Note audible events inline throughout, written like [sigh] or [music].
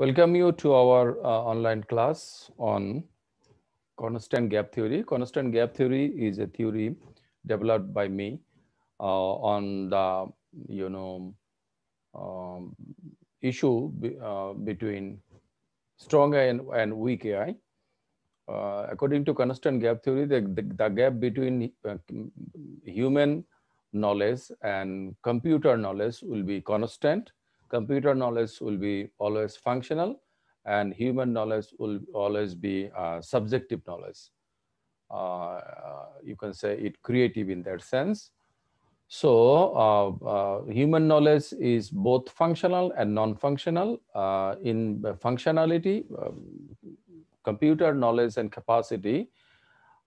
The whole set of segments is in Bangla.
Welcome you to our uh, online class on constant gap theory. Constant gap theory is a theory developed by me uh, on the, you know, um, issue be, uh, between strong AI and, and weak AI. Uh, according to constant gap theory, the, the, the gap between uh, human knowledge and computer knowledge will be constant computer knowledge will be always functional and human knowledge will always be uh, subjective knowledge. Uh, uh you can say it creative in that sense. So uh, uh, human knowledge is both functional and non-functional. in functionality, um, computer knowledge and capacity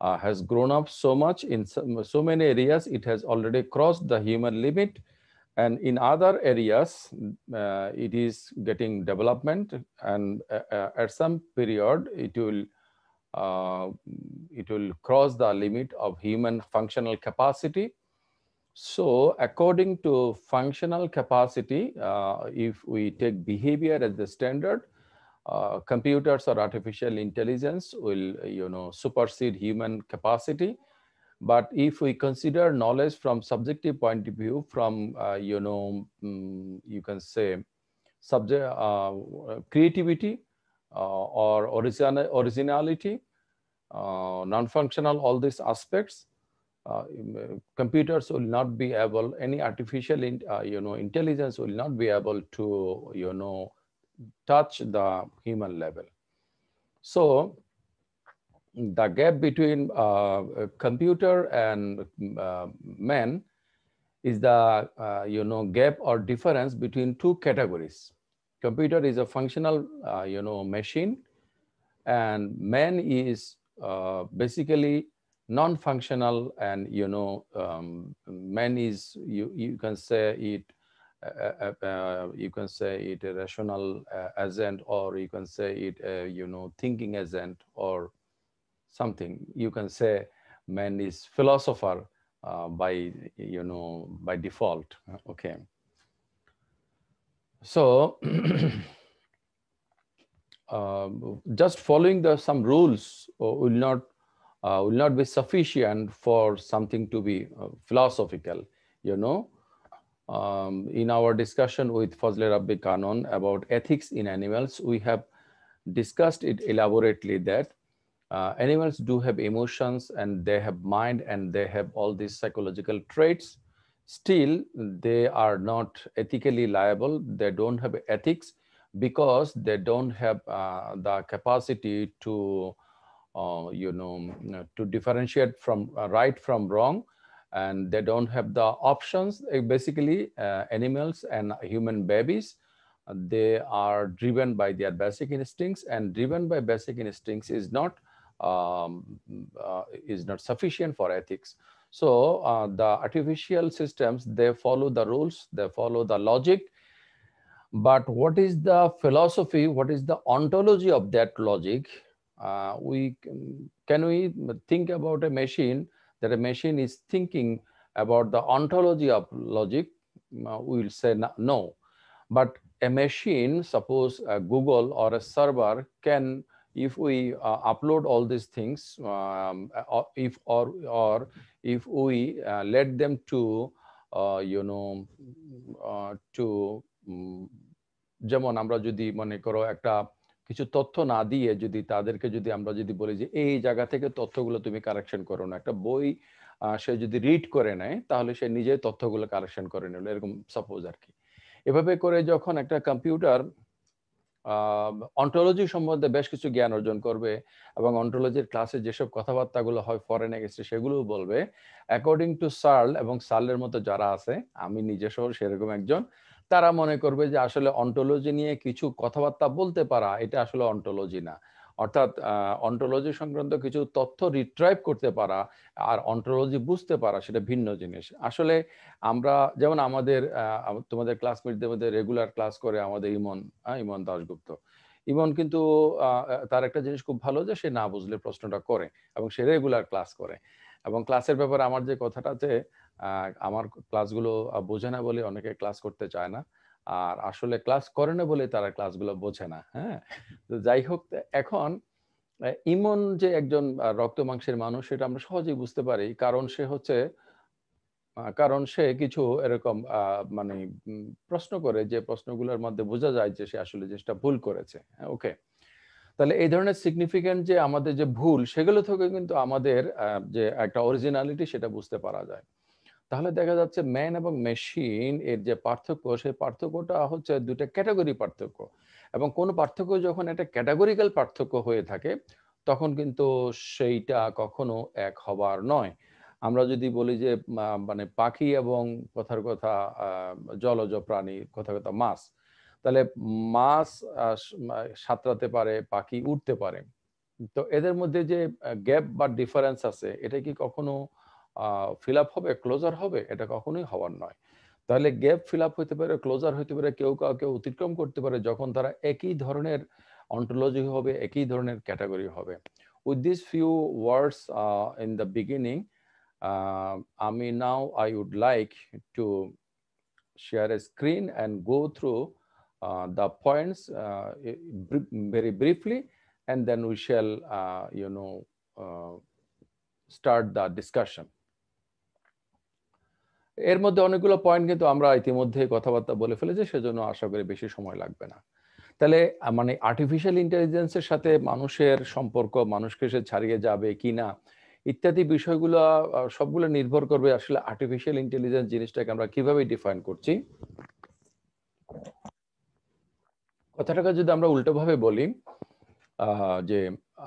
uh, has grown up so much in so, many areas it has already crossed the human limit and in other areas, uh, it is getting development and uh, uh, at some period, it will, uh, it will cross the limit of human functional capacity. So according to functional capacity, uh, if we take behavior as the standard, uh, computers or artificial intelligence will, you know, supersede human capacity but if we consider knowledge from subjective point of view, from, uh, you know, um, you can say subject, uh, creativity uh, or originality, uh, non-functional, all these aspects, uh, computers will not be able, any artificial, in, you know, intelligence will not be able to, you know, touch the human level. So the gap between uh, computer and uh, man is the uh, you know gap or difference between two categories. Computer is a functional you know machine, and man is basically non-functional and you know um, man is you you can say it uh, uh, you can say it a rational uh, agent or you can say it a, you know thinking agent or something. You can say man is philosopher uh, by, you know, by default, okay. So [clears throat] uh, just following the, some rules uh, will not, uh, will not be sufficient for something to be uh, philosophical, you know. Um, in our discussion with Fazle Rabbi Kanon about ethics in animals, we have discussed it elaborately that uh, animals do have emotions and they have mind and they have all these psychological traits still they are not ethically liable they don't have ethics because they don't have uh, the capacity to uh, you know to differentiate from uh, right from wrong and they don't have the options uh, basically uh, animals and human babies they are driven by their basic instincts and driven by basic instincts is not um, uh, is not sufficient for ethics. So uh, the artificial systems, they follow the rules, they follow the logic. But what is the philosophy? What is the ontology of that logic? Uh, we can we think about a machine that a machine is thinking about the ontology of logic? Uh, we will say no. But a machine, suppose a Google or a server can if we uh, upload all these things, um, uh, or if or or if we uh, let them to, uh, you know, uh, to mm, যেমন আমরা যদি মনে করো একটা কিছু তথ্য না দিয়ে যদি তাদেরকে যদি আমরা যদি বলি যে এই জায়গা থেকে তথ্যগুলো তুমি কারেকশন করো না একটা বই সে যদি রিড করে নেয় তাহলে সে নিজেই তথ্যগুলো কারেকশন করে নিল এরকম সাপোজ আর কি এভাবে করে যখন একটা কম্পিউটার অন্টোলজি সম্বন্ধে বেশ কিছু জ্ঞান অর্জন করবে এবং অন্টোলজির ক্লাসে যেসব কথাবার্তাগুলো হয় ফরেন গেছে সেগুলোও বলবে অ্যাকর্ডিং টু সার্ল এবং সার্লের মতো যারা আছে আমি নিজে সহ সেরকম একজন তারা মনে করবে যে আসলে অন্টোলজি নিয়ে কিছু কথাবার্তা বলতে পারা এটা আসলে অন্টোলজি না অর্থাৎ অন্টোলজি সংক্রান্ত কিছু তথ্য রিট্রাইভ করতে পারা আর অন্টোলজি বুঝতে পারা সেটা ভিন্ন জিনিস আসলে আমরা যেমন আমাদের তোমাদের ক্লাসমেটদের মধ্যে রেগুলার ক্লাস করে আমাদের ইমন ইমন দাশগুপ্ত ইমন কিন্তু তার একটা জিনিস খুব ভালো যে সে না বুঝলে প্রশ্নটা করে এবং সে রেগুলার ক্লাস করে এবং ক্লাসের ব্যাপারে আমার যে কথাটা আছে আমার ক্লাসগুলো বোঝে না বলে অনেকে ক্লাস করতে চায় না আর আসলে ক্লাস করে না বলে তারা ক্লাসগুলো বোঝে না হ্যাঁ তো যাই হোক এখন ইমন যে একজন রক্ত মাংসের মানুষ সেটা আমরা সহজেই বুঝতে পারি কারণ সে হচ্ছে কারণ সে কিছু এরকম মানে প্রশ্ন করে যে প্রশ্নগুলোর মধ্যে বোঝা যায় যে সে আসলে জিনিসটা ভুল করেছে হ্যাঁ, ওকে তাহলে এই ধরনের সিগনিফিকেন্ট যে আমাদের যে ভুল সেগুলো থেকে কিন্তু আমাদের যে একটা অরিজিনালিটি সেটা বুঝতে পারা যায় তাহলে দেখা যাচ্ছে ম্যান এবং মেশিন এর যে পার্থক্য সেই পার্থক্যটা হচ্ছে দুটা ক্যাটাগরি পার্থক্য এবং কোনো পার্থক্য যখন একটা ক্যাটাগরিক্যাল পার্থক্য হয়ে থাকে তখন কিন্তু সেইটা কখনো এক হবার নয় আমরা যদি বলি যে মানে পাখি এবং কথার কথা জলজ প্রাণী কথা কথা মাছ তাহলে মাছ সাঁতরাতে পারে পাখি উঠতে পারে তো এদের মধ্যে যে গ্যাপ বা ডিফারেন্স আছে এটা কি কখনো আহ ফিল আপ হবে ক্লোজার হবে এটা কখনোই হওয়ার নয় তাহলে গ্যাপ ফিল আপ হইতে পারে ক্লোজার হইতে পারে কেউ কাউকে অতিক্রম করতে পারে যখন তারা একই ধরনের অন্টোলজি হবে একই ধরনের ক্যাটাগরি হবে with this few words in the beginning আমি now I would like to share a screen and go through the points very briefly and then we shall you know start the discussion এর মধ্যে অনেকগুলো পয়েন্ট কিন্তু আমরা ইতিমধ্যে কথাবার্তা বলে ফেলেছি সেজন্য আশা করি বেশি সময় লাগবে না তাহলে মানে আর্টিফিশিয়াল ইন্টেলিজেন্সের সাথে মানুষের সম্পর্ক মানুষকে সে ছাড়িয়ে যাবে কি না ইত্যাদি বিষয়গুলো সবগুলো নির্ভর করবে আসলে আর্টিফিশিয়াল ইন্টেলিজেন্স জিনিসটাকে আমরা কিভাবে ডিফাইন করছি কথাটাকে যদি আমরা উল্টোভাবে বলি যে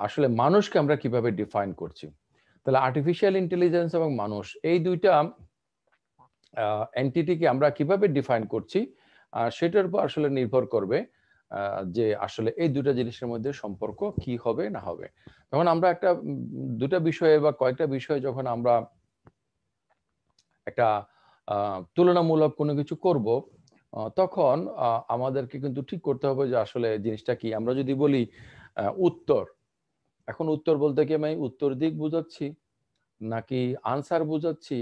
আসলে মানুষকে আমরা কিভাবে ডিফাইন করছি তাহলে আর্টিফিশিয়াল ইন্টেলিজেন্স এবং মানুষ এই দুইটা এন্টিটিকে আমরা কিভাবে ডিফাইন করছি সেটার উপর আসলে নির্ভর করবে যে আসলে এই দুটা জিনিসের মধ্যে সম্পর্ক কি হবে না হবে তখন আমরা একটা দুটা বিষয়ে বা কয়েকটা বিষয়ে যখন আমরা একটা তুলনামূলক কোনো কিছু করব তখন আমাদেরকে কিন্তু ঠিক করতে হবে যে আসলে জিনিসটা কি আমরা যদি বলি উত্তর এখন উত্তর বলতে কি আমি উত্তর দিক বুঝাচ্ছি নাকি আনসার বুঝাচ্ছি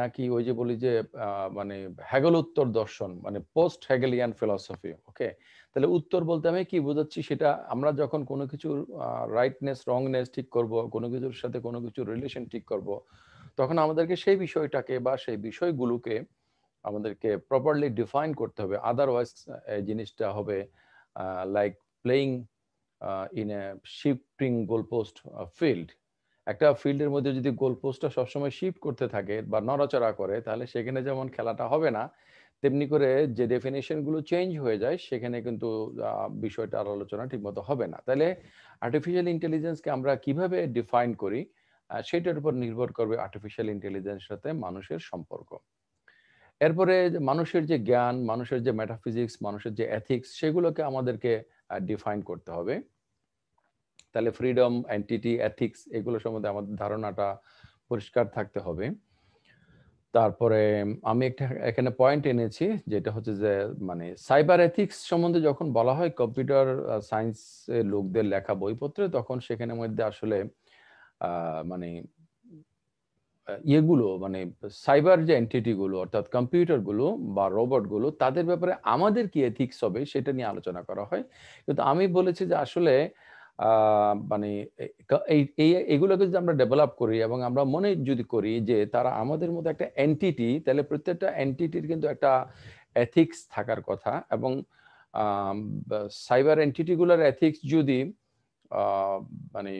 নাকি ওই যে বলি যে মানে হ্যাগল উত্তর দর্শন মানে পোস্ট হ্যাগেলিয়ান ফিলসফি ওকে তাহলে উত্তর বলতে আমি কি বোঝাচ্ছি সেটা আমরা যখন কোনো কিছুর রাইটনেস রংনেস ঠিক করব কোনো কিছুর সাথে কোনো কিছুর রিলেশন ঠিক করব তখন আমাদেরকে সেই বিষয়টাকে বা সেই বিষয়গুলোকে আমাদেরকে প্রপারলি ডিফাইন করতে হবে আদারওয়াইজ জিনিসটা হবে like playing in a shifting goalpost field একটা ফিল্ডের মধ্যে যদি গোল পোস্টটা সবসময় শিফট করতে থাকে বা নড়াচড়া করে তাহলে সেখানে যেমন খেলাটা হবে না তেমনি করে যে ডেফিনেশনগুলো চেঞ্জ হয়ে যায় সেখানে কিন্তু বিষয়টা আলোচনা ঠিকমতো হবে না তাহলে আর্টিফিশিয়াল ইন্টেলিজেন্সকে আমরা কিভাবে ডিফাইন করি সেটার উপর নির্ভর করবে আর্টিফিশিয়াল ইন্টেলিজেন্সের সাথে মানুষের সম্পর্ক এরপরে মানুষের যে জ্ঞান মানুষের যে মেটাফিজিক্স মানুষের যে এথিক্স সেগুলোকে আমাদেরকে ডিফাইন করতে হবে তাহলে ফ্রিডম অ্যান্টিটি এথিক্স এগুলো সম্বন্ধে আমাদের ধারণাটা পরিষ্কার থাকতে হবে তারপরে আমি একটা এখানে পয়েন্ট এনেছি যেটা হচ্ছে যে মানে সাইবার এথিক্স সম্বন্ধে যখন বলা হয় কম্পিউটার সায়েন্স লোকদের লেখা বইপত্রে তখন সেখানে মধ্যে আসলে মানে ইয়েগুলো মানে সাইবার যে এন্টিটিগুলো অর্থাৎ কম্পিউটারগুলো বা রোবটগুলো তাদের ব্যাপারে আমাদের কি এথিক্স হবে সেটা নিয়ে আলোচনা করা হয় কিন্তু আমি বলেছি যে আসলে আহ মানে এই এগুলোকে যদি আমরা ডেভেলপ করি এবং আমরা মনে যদি করি যে তারা আমাদের মধ্যে একটা অ্যান্টিটি তাহলে প্রত্যেকটা এন্টিটির কিন্তু একটা এথিক্স থাকার কথা এবং সাইবার এন্টিটিগুলোর এথিক্স যদি মানে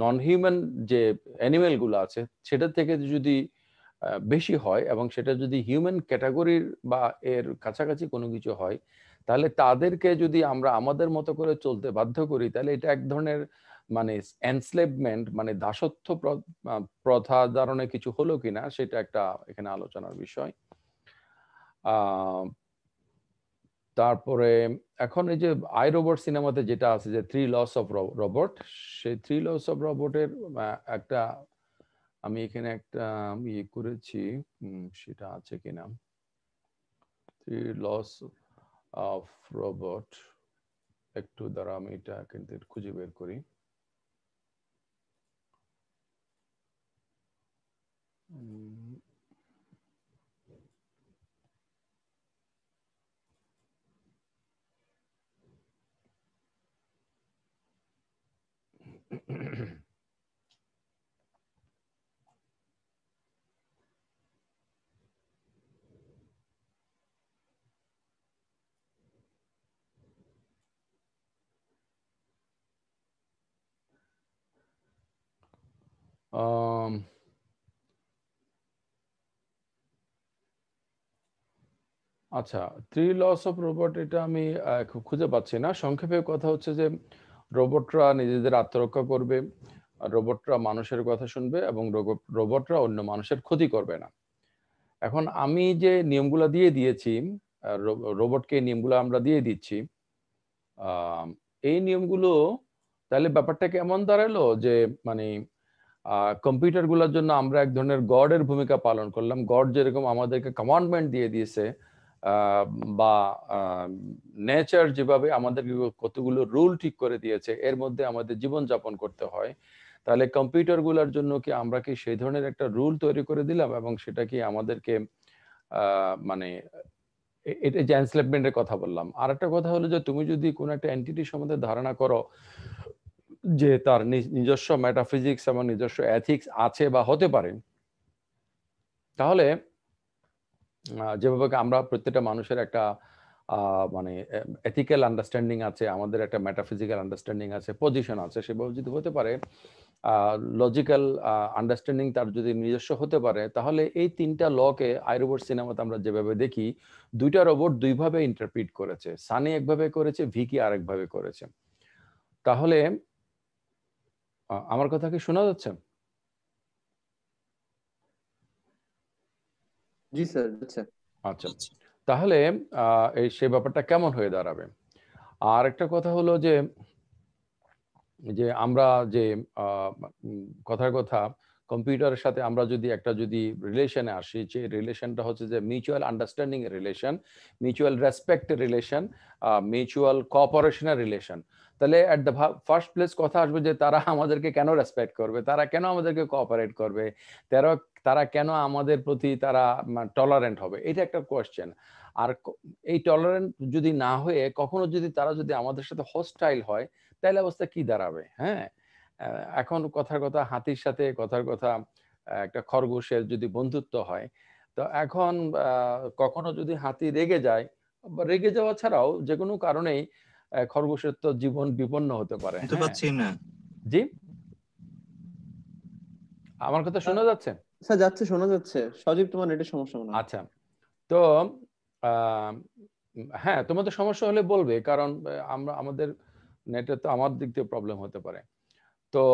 নন হিউম্যান যে অ্যানিমেলগুলো আছে সেটা থেকে যদি বেশি হয় এবং সেটা যদি হিউম্যান ক্যাটাগরির বা এর কাছাকাছি কোনো কিছু হয় তাহলে তাদেরকে যদি আমরা আমাদের মতো করে চলতে বাধ্য করি তাহলে এটা এক ধরনের মানে এনসলেভমেন্ট মানে দাসত্ব প্রথা ধারণে কিছু হলো কিনা সেটা একটা এখানে আলোচনার বিষয় তারপরে এখন এই যে আই রোবট সিনেমাতে যেটা আছে যে থ্রি লস অফ রোবট সেই থ্রি লস অফ রোবটের একটা আমি এখানে একটা ইয়ে করেছি সেটা আছে কিনা থ্রি লস অফ রোবট একটু দ্বারা আমি এটা কিন্তু খুঁজে বের করি Um, আচ্ছা থ্রি লস অফ রোবট এটা আমি খুঁজে পাচ্ছি না সংক্ষেপে কথা হচ্ছে যে রোবটরা নিজেদের আত্মরক্ষা করবে রোবটরা মানুষের কথা শুনবে এবং রোবটরা অন্য মানুষের ক্ষতি করবে না এখন আমি যে নিয়মগুলো দিয়ে দিয়েছি রোবটকে নিয়মগুলো আমরা দিয়ে দিচ্ছি এই নিয়মগুলো তাহলে ব্যাপারটা কেমন দাঁড়ালো যে মানে কম্পিউটারগুলোর জন্য আমরা এক ধরনের গডের ভূমিকা পালন করলাম গড যেরকম আমাদেরকে কমান্ডমেন্ট দিয়ে দিয়েছে বা নেচার যেভাবে আমাদেরকে কতগুলো রুল ঠিক করে দিয়েছে এর মধ্যে আমাদের জীবনযাপন করতে হয় তাহলে কম্পিউটারগুলোর জন্য কি আমরা কি সেই ধরনের একটা রুল তৈরি করে দিলাম এবং সেটা কি আমাদেরকে মানে এটা যে কথা বললাম আর একটা কথা হলো যে তুমি যদি কোনো একটা এন্টিটি সম্বন্ধে ধারণা করো যে তার নিজস্ব ম্যাটাফিজিক্স এবং নিজস্ব এথিক্স আছে বা হতে পারে তাহলে যেভাবে আমরা প্রত্যেকটা মানুষের একটা মানে এথিক্যাল আন্ডারস্ট্যান্ডিং আছে আমাদের একটা ম্যাটাফিজিক্যাল আন্ডারস্ট্যান্ডিং আছে পজিশন আছে সেভাবে যদি হতে পারে লজিক্যাল আন্ডারস্ট্যান্ডিং তার যদি নিজস্ব হতে পারে তাহলে এই তিনটা লকে আইরোবট সিনেমাতে আমরা যেভাবে দেখি দুইটা রোবট দুইভাবে ইন্টারপ্রিট করেছে সানি একভাবে করেছে ভিকি আরেকভাবে করেছে তাহলে আমার কথা কি শোনা যাচ্ছে জি স্যার আচ্ছা তাহলে এই সে ব্যাপারটা কেমন হয়ে দাঁড়াবে আর একটা কথা হলো যে যে আমরা যে কথার কথা কম্পিউটারের সাথে আমরা যদি একটা যদি রিলেশনে আসি যে রিলেশনটা হচ্ছে যে মিউচুয়াল আন্ডারস্ট্যান্ডিং এর রিলেশন মিউচুয়াল রেসপেক্টের রিলেশন মিউচুয়াল কোঅপারেশনের রিলেশন তাহলে অ্যাট দ্য ফার্স্ট প্লেস কথা আসবে যে তারা আমাদেরকে কেন রেসপেক্ট করবে তারা কেন আমাদেরকে কোঅপারেট করবে তারা তারা কেন আমাদের প্রতি তারা টলারেন্ট হবে এটা একটা কোয়েশ্চেন আর এই টলারেন্ট যদি না হয়ে কখনো যদি তারা যদি আমাদের সাথে হস্টাইল হয় তাহলে অবস্থা কি দাঁড়াবে হ্যাঁ এখন কথার কথা হাতির সাথে কথার কথা একটা খরগোশের যদি বন্ধুত্ব হয় তো এখন কখনো যদি হাতি রেগে যায় বা রেগে যাওয়া ছাড়াও যে কোনো কারণেই খরগোশের তো জীবন বিপন্ন হতে পারে হ্যাঁ। জি আমার কথা শোনা যাচ্ছে স্যার যাচ্ছে শোনা যাচ্ছে সজীব তোমার নেটের সমস্যা মনে আচ্ছা তো হ্যাঁ তোমাদের সমস্যা হলে বলবে কারণ আমরা আমাদের নেটে তো আমার দিক দিয়ে প্রবলেম হতে পারে তো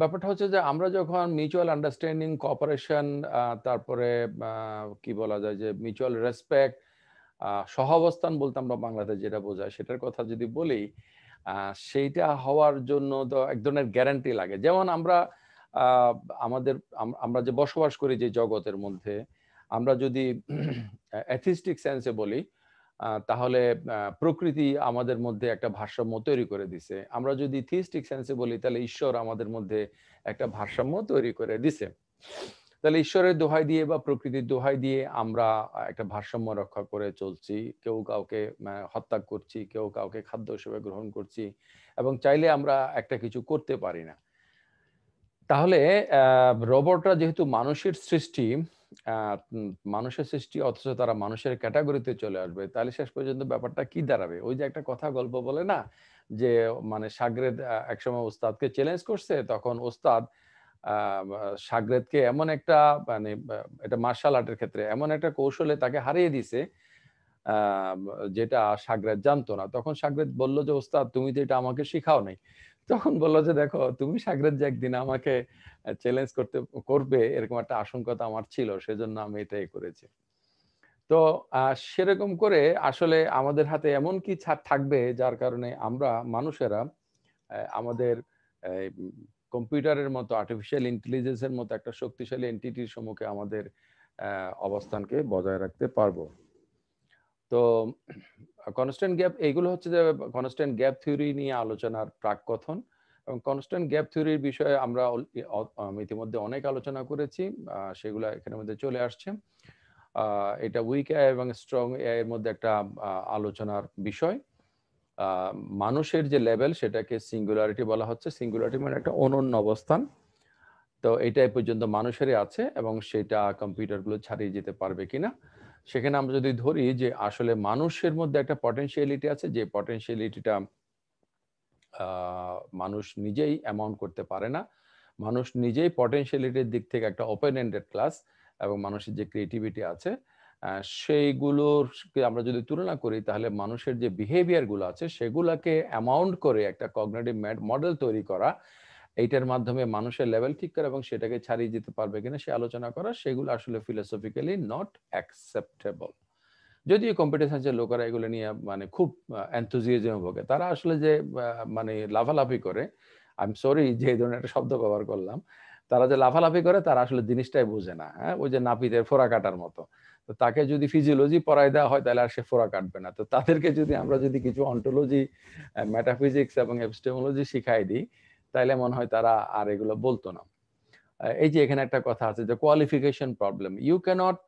ব্যাপারটা হচ্ছে যে আমরা যখন মিউচুয়াল আন্ডারস্ট্যান্ডিং কোঅপারেশন তারপরে কি বলা যায় যে মিউচুয়াল রেসপেক্ট সহাবস্থান বলতে আমরা বাংলাতে যেটা বোঝায় সেটার কথা যদি বলি সেইটা হওয়ার জন্য তো এক ধরনের গ্যারান্টি লাগে যেমন আমরা আমাদের আমরা যে বসবাস করি যে জগতের মধ্যে আমরা যদি অ্যাথিস্টিক [clears throat] সেন্সে বলি তাহলে প্রকৃতি আমাদের মধ্যে একটা ভারসাম্য তৈরি করে দিছে আমরা যদি থিস্টিক সেন্সে বলি তাহলে ঈশ্বর আমাদের মধ্যে একটা ভারসাম্য তৈরি করে দিছে তাহলে ঈশ্বরের দোহাই দিয়ে বা প্রকৃতির দোহাই দিয়ে আমরা একটা ভারসাম্য রক্ষা করে চলছি কেউ কাউকে হত্যা করছি কেউ কাউকে খাদ্য হিসেবে গ্রহণ করছি এবং চাইলে আমরা একটা কিছু করতে পারি না তাহলে রোবটরা যেহেতু মানুষের সৃষ্টি মানুষের সৃষ্টি অথচ তারা মানুষের ক্যাটাগরিতে চলে আসবে তাহলে শেষ পর্যন্ত ব্যাপারটা কি দাঁড়াবে ওই যে একটা কথা গল্প বলে না যে মানে সাগরের একসময় ওস্তাদকে চ্যালেঞ্জ করছে তখন ওস্তাদ আহ সাগরেদকে এমন একটা মানে এটা মার্শাল আর্টের ক্ষেত্রে এমন একটা কৌশলে তাকে হারিয়ে দিছে যেটা সাগরেদ জানতো না তখন সাগরেদ বলল যে ওস্তাদ তুমি তো এটা আমাকে শিখাও নাই তখন বললো যে দেখো তুমি সাগরেদ যে একদিন আমাকে চ্যালেঞ্জ করতে করবে এরকম একটা আশঙ্কা তো আমার ছিল সেজন্য আমি এটাই করেছি তো সেরকম করে আসলে আমাদের হাতে এমন কি ছাড় থাকবে যার কারণে আমরা মানুষেরা আমাদের কম্পিউটারের মতো আর্টিফিশিয়াল ইন্টেলিজেন্সের মতো একটা শক্তিশালী এন্টিটির সম্মুখে আমাদের অবস্থানকে বজায় রাখতে পারবো তো কনস্ট্যান্ট গ্যাপ এইগুলো হচ্ছে যে কনস্ট্যান্ট গ্যাপ থিওরি নিয়ে আলোচনার প্রাককথন এবং কনস্ট্যান্ট গ্যাপ থিওরির বিষয়ে আমরা ইতিমধ্যে অনেক আলোচনা করেছি সেগুলো এখানের মধ্যে চলে আসছে এটা উইক এবং স্ট্রং এর মধ্যে একটা আলোচনার বিষয় মানুষের যে লেভেল সেটাকে সিঙ্গুলারিটি বলা হচ্ছে সিঙ্গুলারিটি মানে একটা অনন্য অবস্থান তো এটা এ পর্যন্ত মানুষেরই আছে এবং সেটা কম্পিউটারগুলো ছাড়িয়ে যেতে পারবে কিনা সেখানে আমরা যদি ধরি যে আসলে মানুষের মধ্যে একটা পটেন্সিয়ালিটি আছে যে পটেন্সিয়ালিটিটা মানুষ নিজেই অ্যামাউন্ট করতে পারে না মানুষ নিজেই পটেন্সিয়ালিটির দিক থেকে একটা ওপেন এন্ডেড ক্লাস এবং মানুষের যে ক্রিয়েটিভিটি আছে সেইগুলোর আমরা যদি তুলনা করি তাহলে মানুষের যে বিহেভিয়ার গুলো আছে সেগুলোকে অ্যামাউন্ট করে একটা কগনেটিভ মডেল তৈরি করা এইটার মাধ্যমে মানুষের লেভেল ঠিক করা এবং সেটাকে ছাড়িয়ে যেতে পারবে কিনা সে আলোচনা করা সেগুলো আসলে ফিলোসফিক্যালি নট অ্যাকসেপ্টেবল যদিও কম্পিউটার সায়েন্সের লোকেরা এগুলো নিয়ে মানে খুব এনথুজিয়াজম ভোগে তারা আসলে যে মানে লাভালাভি করে আই এম সরি যে ধরনের একটা শব্দ ব্যবহার করলাম তারা যে লাভালাভি করে তারা আসলে জিনিসটাই বোঝে না হ্যাঁ ওই যে নাপিতের ফোরা কাটার মতো তো তাকে যদি ফিজিওলজি পড়ায় দেওয়া হয় তাহলে আর সে ফোরা কাটবে না তো তাদেরকে যদি আমরা যদি কিছু অন্টোলজি ম্যাটাফিজিক্স এবং এপস্টেমোলজি শিখাই দিই তাহলে মনে হয় তারা আর এগুলো বলতো না এই যে এখানে একটা কথা আছে যে qualification problem you cannot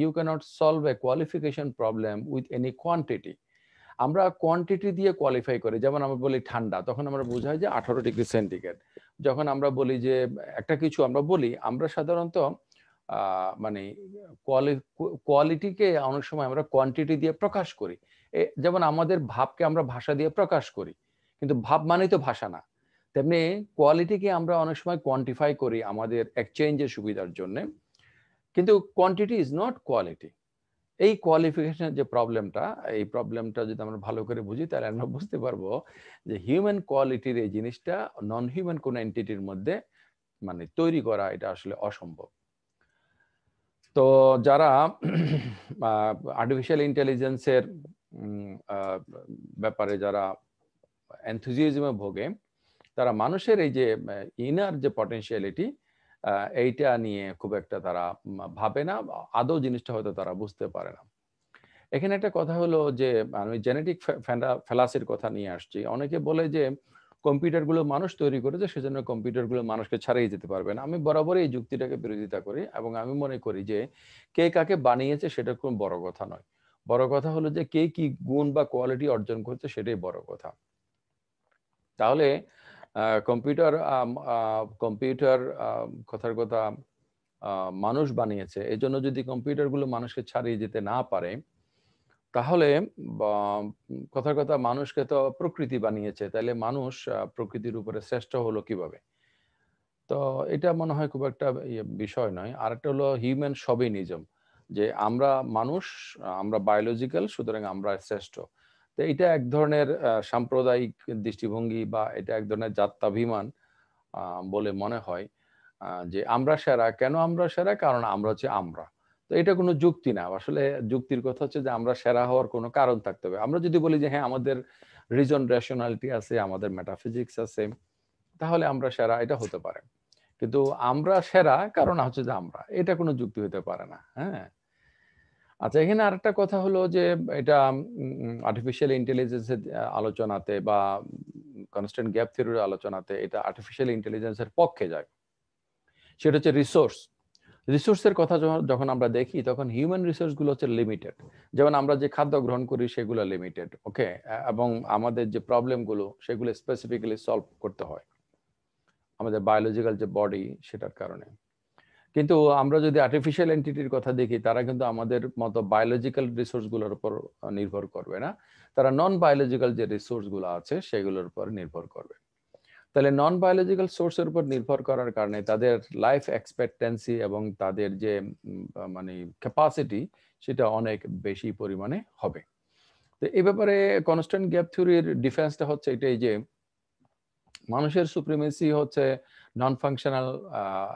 you cannot solve a qualification problem with any quantity আমরা কোয়ান্টিটি দিয়ে কোয়ালিফাই করি যেমন আমরা বলি ঠান্ডা তখন আমরা বোঝাই যে আঠারো ডিগ্রি সেন্টিগ্রেড যখন আমরা বলি যে একটা কিছু আমরা বলি আমরা সাধারণত মানে কোয়ালিটিকে অনেক সময় আমরা কোয়ান্টিটি দিয়ে প্রকাশ করি যেমন আমাদের ভাবকে আমরা ভাষা দিয়ে প্রকাশ করি কিন্তু ভাব মানেই তো ভাষা না তেমনি কোয়ালিটিকে আমরা অনেক সময় কোয়ান্টিফাই করি আমাদের এক্সচেঞ্জের সুবিধার জন্য কিন্তু কোয়ান্টিটি ইজ নট কোয়ালিটি এই কোয়ালিফিকেশনের যে প্রবলেমটা এই প্রবলেমটা যদি আমরা ভালো করে বুঝি তাহলে আমরা বুঝতে পারবো যে হিউম্যান কোয়ালিটির এই জিনিসটা নন হিউম্যান কোনো এন্টিটির মধ্যে মানে তৈরি করা এটা আসলে অসম্ভব তো যারা আর্টিফিশিয়াল ইন্টেলিজেন্সের ব্যাপারে যারা এনথুজিয়াজমে ভোগে তারা মানুষের এই যে ইনার যে পটেন্সিয়ালিটি এইটা নিয়ে খুব একটা তারা ভাবে না আদৌ জিনিসটা হয়তো তারা বুঝতে পারে না এখানে একটা কথা হলো যে আমি জেনেটিক ফেলাসির কথা নিয়ে আসছি অনেকে বলে যে কম্পিউটারগুলো মানুষ তৈরি করেছে সেজন্য কম্পিউটারগুলো মানুষকে ছাড়িয়ে যেতে পারবে না আমি বরাবরই এই যুক্তিটাকে বিরোধিতা করি এবং আমি মনে করি যে কে কাকে বানিয়েছে সেটা কোনো বড় কথা নয় বড় কথা হলো যে কে কি গুণ বা কোয়ালিটি অর্জন করছে সেটাই বড় কথা তাহলে কম্পিউটার কম্পিউটার কথার কথা মানুষ বানিয়েছে এজন্য যদি কম্পিউটারগুলো মানুষকে ছাড়িয়ে যেতে না পারে তাহলে কথার কথা মানুষকে তো প্রকৃতি বানিয়েছে তাহলে মানুষ প্রকৃতির উপরে শ্রেষ্ঠ হলো কিভাবে তো এটা মনে হয় খুব একটা ইয়ে বিষয় নয় আরেকটা হলো হিউম্যান সবিনিজম যে আমরা মানুষ আমরা বায়োলজিক্যাল সুতরাং আমরা শ্রেষ্ঠ তো এটা এক ধরনের সাম্প্রদায়িক দৃষ্টিভঙ্গি বা এটা এক ধরনের জাত্যাভিমান বলে মনে হয় যে আমরা সেরা কেন আমরা সেরা কারণ আমরা হচ্ছে আমরা তো এটা কোনো যুক্তি না আসলে যুক্তির কথা হচ্ছে যে আমরা সেরা হওয়ার কোনো কারণ থাকতে হবে আমরা যদি বলি যে হ্যাঁ আমাদের রিজন রেশনালিটি আছে আমাদের মেটাফিজিক্স আছে তাহলে আমরা সেরা এটা হতে পারে কিন্তু আমরা সেরা কারণ হচ্ছে যে আমরা এটা কোনো যুক্তি হতে পারে না হ্যাঁ আচ্ছা এখানে আরেকটা কথা হলো যে এটা আর্টিফিশিয়াল ইন্টেলিজেন্সের আলোচনাতে বা কনস্ট্যান্ট গ্যাপ থিওরির আলোচনাতে এটা আর্টিফিশিয়াল ইন্টেলিজেন্সের পক্ষে যায় সেটা হচ্ছে রিসোর্স রিসোর্সের কথা যখন আমরা দেখি তখন হিউম্যান রিসোর্সগুলো হচ্ছে লিমিটেড যেমন আমরা যে খাদ্য গ্রহণ করি সেগুলো লিমিটেড ওকে এবং আমাদের যে প্রবলেমগুলো সেগুলো স্পেসিফিক্যালি সলভ করতে হয় আমাদের বায়োলজিক্যাল যে বডি সেটার কারণে কিন্তু আমরা যদি আর্টিফিশিয়াল এন্টিটির কথা দেখি তারা কিন্তু আমাদের মতো বায়োলজিক্যাল রিসোর্সগুলোর উপর নির্ভর করবে না তারা নন বায়োলজিক্যাল যে রিসোর্সগুলো আছে সেগুলোর উপর নির্ভর করবে তাহলে নন বায়োলজিক্যাল সোর্সের উপর নির্ভর করার কারণে তাদের লাইফ এক্সপেক্টেন্সি এবং তাদের যে মানে ক্যাপাসিটি সেটা অনেক বেশি পরিমাণে হবে তো এ ব্যাপারে কনস্ট্যান্ট গ্যাপ থিওরির ডিফেন্সটা হচ্ছে এটাই যে মানুষের সুপ্রিমেসি হচ্ছে নন ফাংশনাল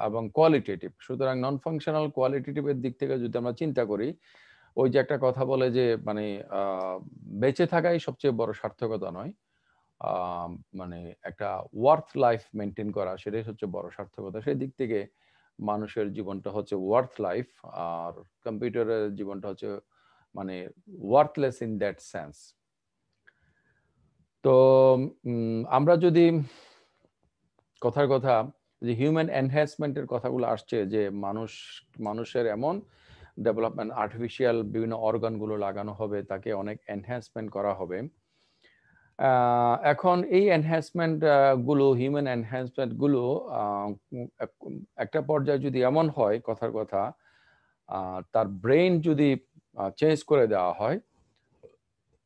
এবং কোয়ালিটেটিভ সুতরাং নন ফাংশনাল কোয়ালিটেটিভের দিক থেকে যদি আমরা চিন্তা করি ওই যে একটা কথা বলে যে মানে বেঁচে থাকাই সবচেয়ে বড় সার্থকতা নয় মানে একটা ওয়ার্থ লাইফ মেনটেন করা সেটাই হচ্ছে বড় সার্থকতা সেই দিক থেকে মানুষের জীবনটা হচ্ছে ওয়ার্থ লাইফ আর কম্পিউটারের জীবনটা হচ্ছে মানে ওয়ার্থলেস ইন দ্যাট সেন্স তো আমরা যদি কথার কথা যে হিউম্যান এনহ্যান্সমেন্টের কথাগুলো আসছে যে মানুষ মানুষের এমন ডেভেলপমেন্ট আর্টিফিশিয়াল বিভিন্ন অর্গানগুলো লাগানো হবে তাকে অনেক এনহ্যান্সমেন্ট করা হবে এখন এই এনহ্যান্সমেন্ট গুলো হিউম্যান এনহ্যান্সমেন্ট গুলো একটা পর্যায়ে যদি এমন হয় কথার কথা তার ব্রেন যদি চেঞ্জ করে দেওয়া হয়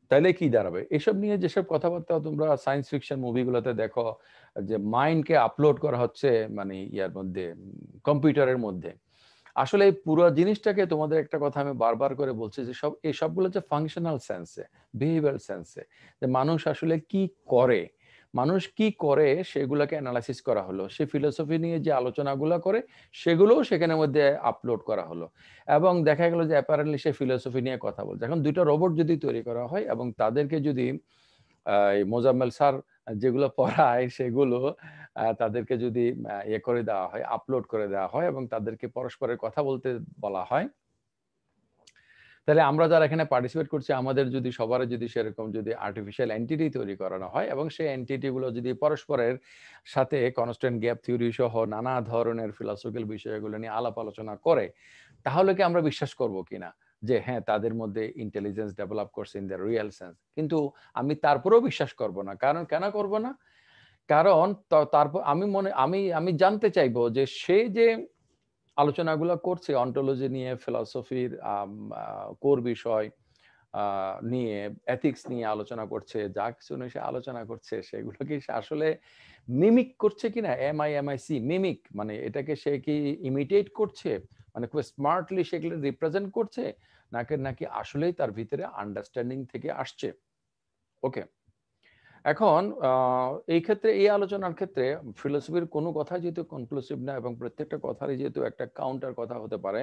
তাহলে কি দাঁড়াবে এসব নিয়ে যেসব কথাবার্তা তোমরা সায়েন্স ফিকশন মুভিগুলোতে দেখো যে মাইন্ডকে আপলোড করা হচ্ছে মানে ইয়ার মধ্যে কম্পিউটারের মধ্যে আসলে এই পুরো জিনিসটাকে তোমাদের একটা কথা আমি বারবার করে বলছি যে সব এই সবগুলো হচ্ছে ফাংশনাল সেন্সে বিহেভিয়ার সেন্সে যে মানুষ আসলে কি করে মানুষ কি করে সেগুলোকে অ্যানালাইসিস করা হলো সে ফিলোসফি নিয়ে যে আলোচনাগুলো করে সেগুলোও সেখানের মধ্যে আপলোড করা হলো এবং দেখা গেল যে অ্যাপারেন্টলি সে ফিলোসফি নিয়ে কথা বলছে এখন দুইটা রোবট যদি তৈরি করা হয় এবং তাদেরকে যদি মোজাম্মেল স্যার যেগুলো পড়ায় সেগুলো তাদেরকে যদি ইয়ে করে দেওয়া হয় আপলোড করে দেওয়া হয় এবং তাদেরকে পরস্পরের কথা বলতে বলা হয় তাহলে আমরা যারা এখানে পার্টিসিপেট করছি আমাদের যদি সবার যদি সেরকম যদি আর্টিফিশিয়াল এন্টিটি তৈরি করানো হয় এবং সেই এন্টিটিগুলো যদি পরস্পরের সাথে কনস্ট্যান্ট গ্যাপ থিওরি সহ নানা ধরনের ফিলসফিক্যাল বিষয়গুলো নিয়ে আলাপ আলোচনা করে তাহলে কি আমরা বিশ্বাস করব কিনা যে হ্যাঁ তাদের মধ্যে ইন্টেলিজেন্স ডেভেলপ করছে ইন দ্য রিয়েল সেন্স কিন্তু আমি তারপরেও বিশ্বাস করব না কারণ কেন করব না কারণ তারপর আমি মনে আমি আমি জানতে চাইবো যে সে যে আলোচনাগুলো করছে অন্টোলজি নিয়ে ফিলসফির কোর বিষয় নিয়ে এথিক্স নিয়ে আলোচনা করছে যা কিছু নিয়ে সে আলোচনা করছে সেগুলো কি আসলে মিমিক করছে কিনা M I M I C mimic মানে এটাকে সে কি ইমিটেট করছে মানে খুব স্মার্টলি সেগুলো রিপ্রেজেন্ট করছে নাকি নাকি আসলেই তার ভিতরে আন্ডারস্ট্যান্ডিং থেকে আসছে ওকে এখন এই ক্ষেত্রে এই আলোচনার ক্ষেত্রে ফিলোসফির কোনো কথা যেহেতু কনক্লুসিভ না এবং প্রত্যেকটা কথারই যেহেতু একটা কাউন্টার কথা হতে পারে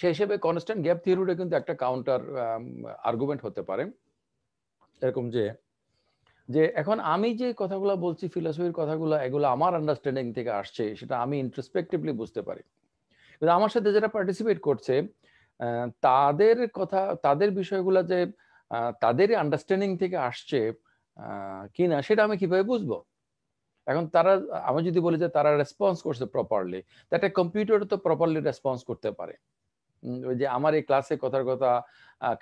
সেই হিসেবে কনস্ট্যান্ট গ্যাপ থিওরিটা কিন্তু একটা কাউন্টার আর্গুমেন্ট হতে পারে এরকম যে যে এখন আমি যে কথাগুলো বলছি ফিলোসফির কথাগুলো এগুলো আমার আন্ডারস্ট্যান্ডিং থেকে আসছে সেটা আমি ইন্টারস্পেক্টিভলি বুঝতে পারি কিন্তু আমার সাথে যারা পার্টিসিপেট করছে তাদের কথা তাদের বিষয়গুলো যে তাদের আন্ডারস্ট্যান্ডিং থেকে আসছে কিনা সেটা আমি কিভাবে বুঝবো এখন তারা আমি যদি বলি যে তারা রেসপন্স করছে প্রপারলি একটা কম্পিউটার তো প্রপারলি রেসপন্স করতে পারে ওই যে আমার এই ক্লাসে কথার কথা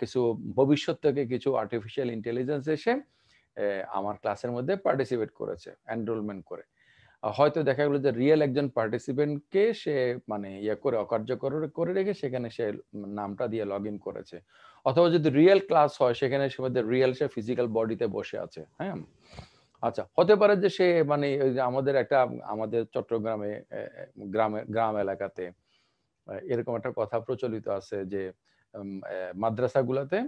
কিছু ভবিষ্যৎ থেকে কিছু আর্টিফিশিয়াল ইন্টেলিজেন্স এসে আমার ক্লাসের মধ্যে পার্টিসিপেট করেছে এনরোলমেন্ট করে হয়তো দেখা গেলো যে রিয়েল একজন পার্টিসিপেন্টকে সে মানে ইয়ে করে অকার্যকর করে রেখে সেখানে সে নামটা দিয়ে লগ ইন করেছে অথবা যদি রিয়েল ক্লাস হয় সেখানে সে মধ্যে রিয়েল সে ফিজিক্যাল বডিতে বসে আছে হ্যাঁ আচ্ছা হতে পারে যে সে মানে আমাদের একটা আমাদের চট্টগ্রামে গ্রামে গ্রাম এলাকাতে এরকম একটা কথা প্রচলিত আছে যে মাদ্রাসাগুলোতে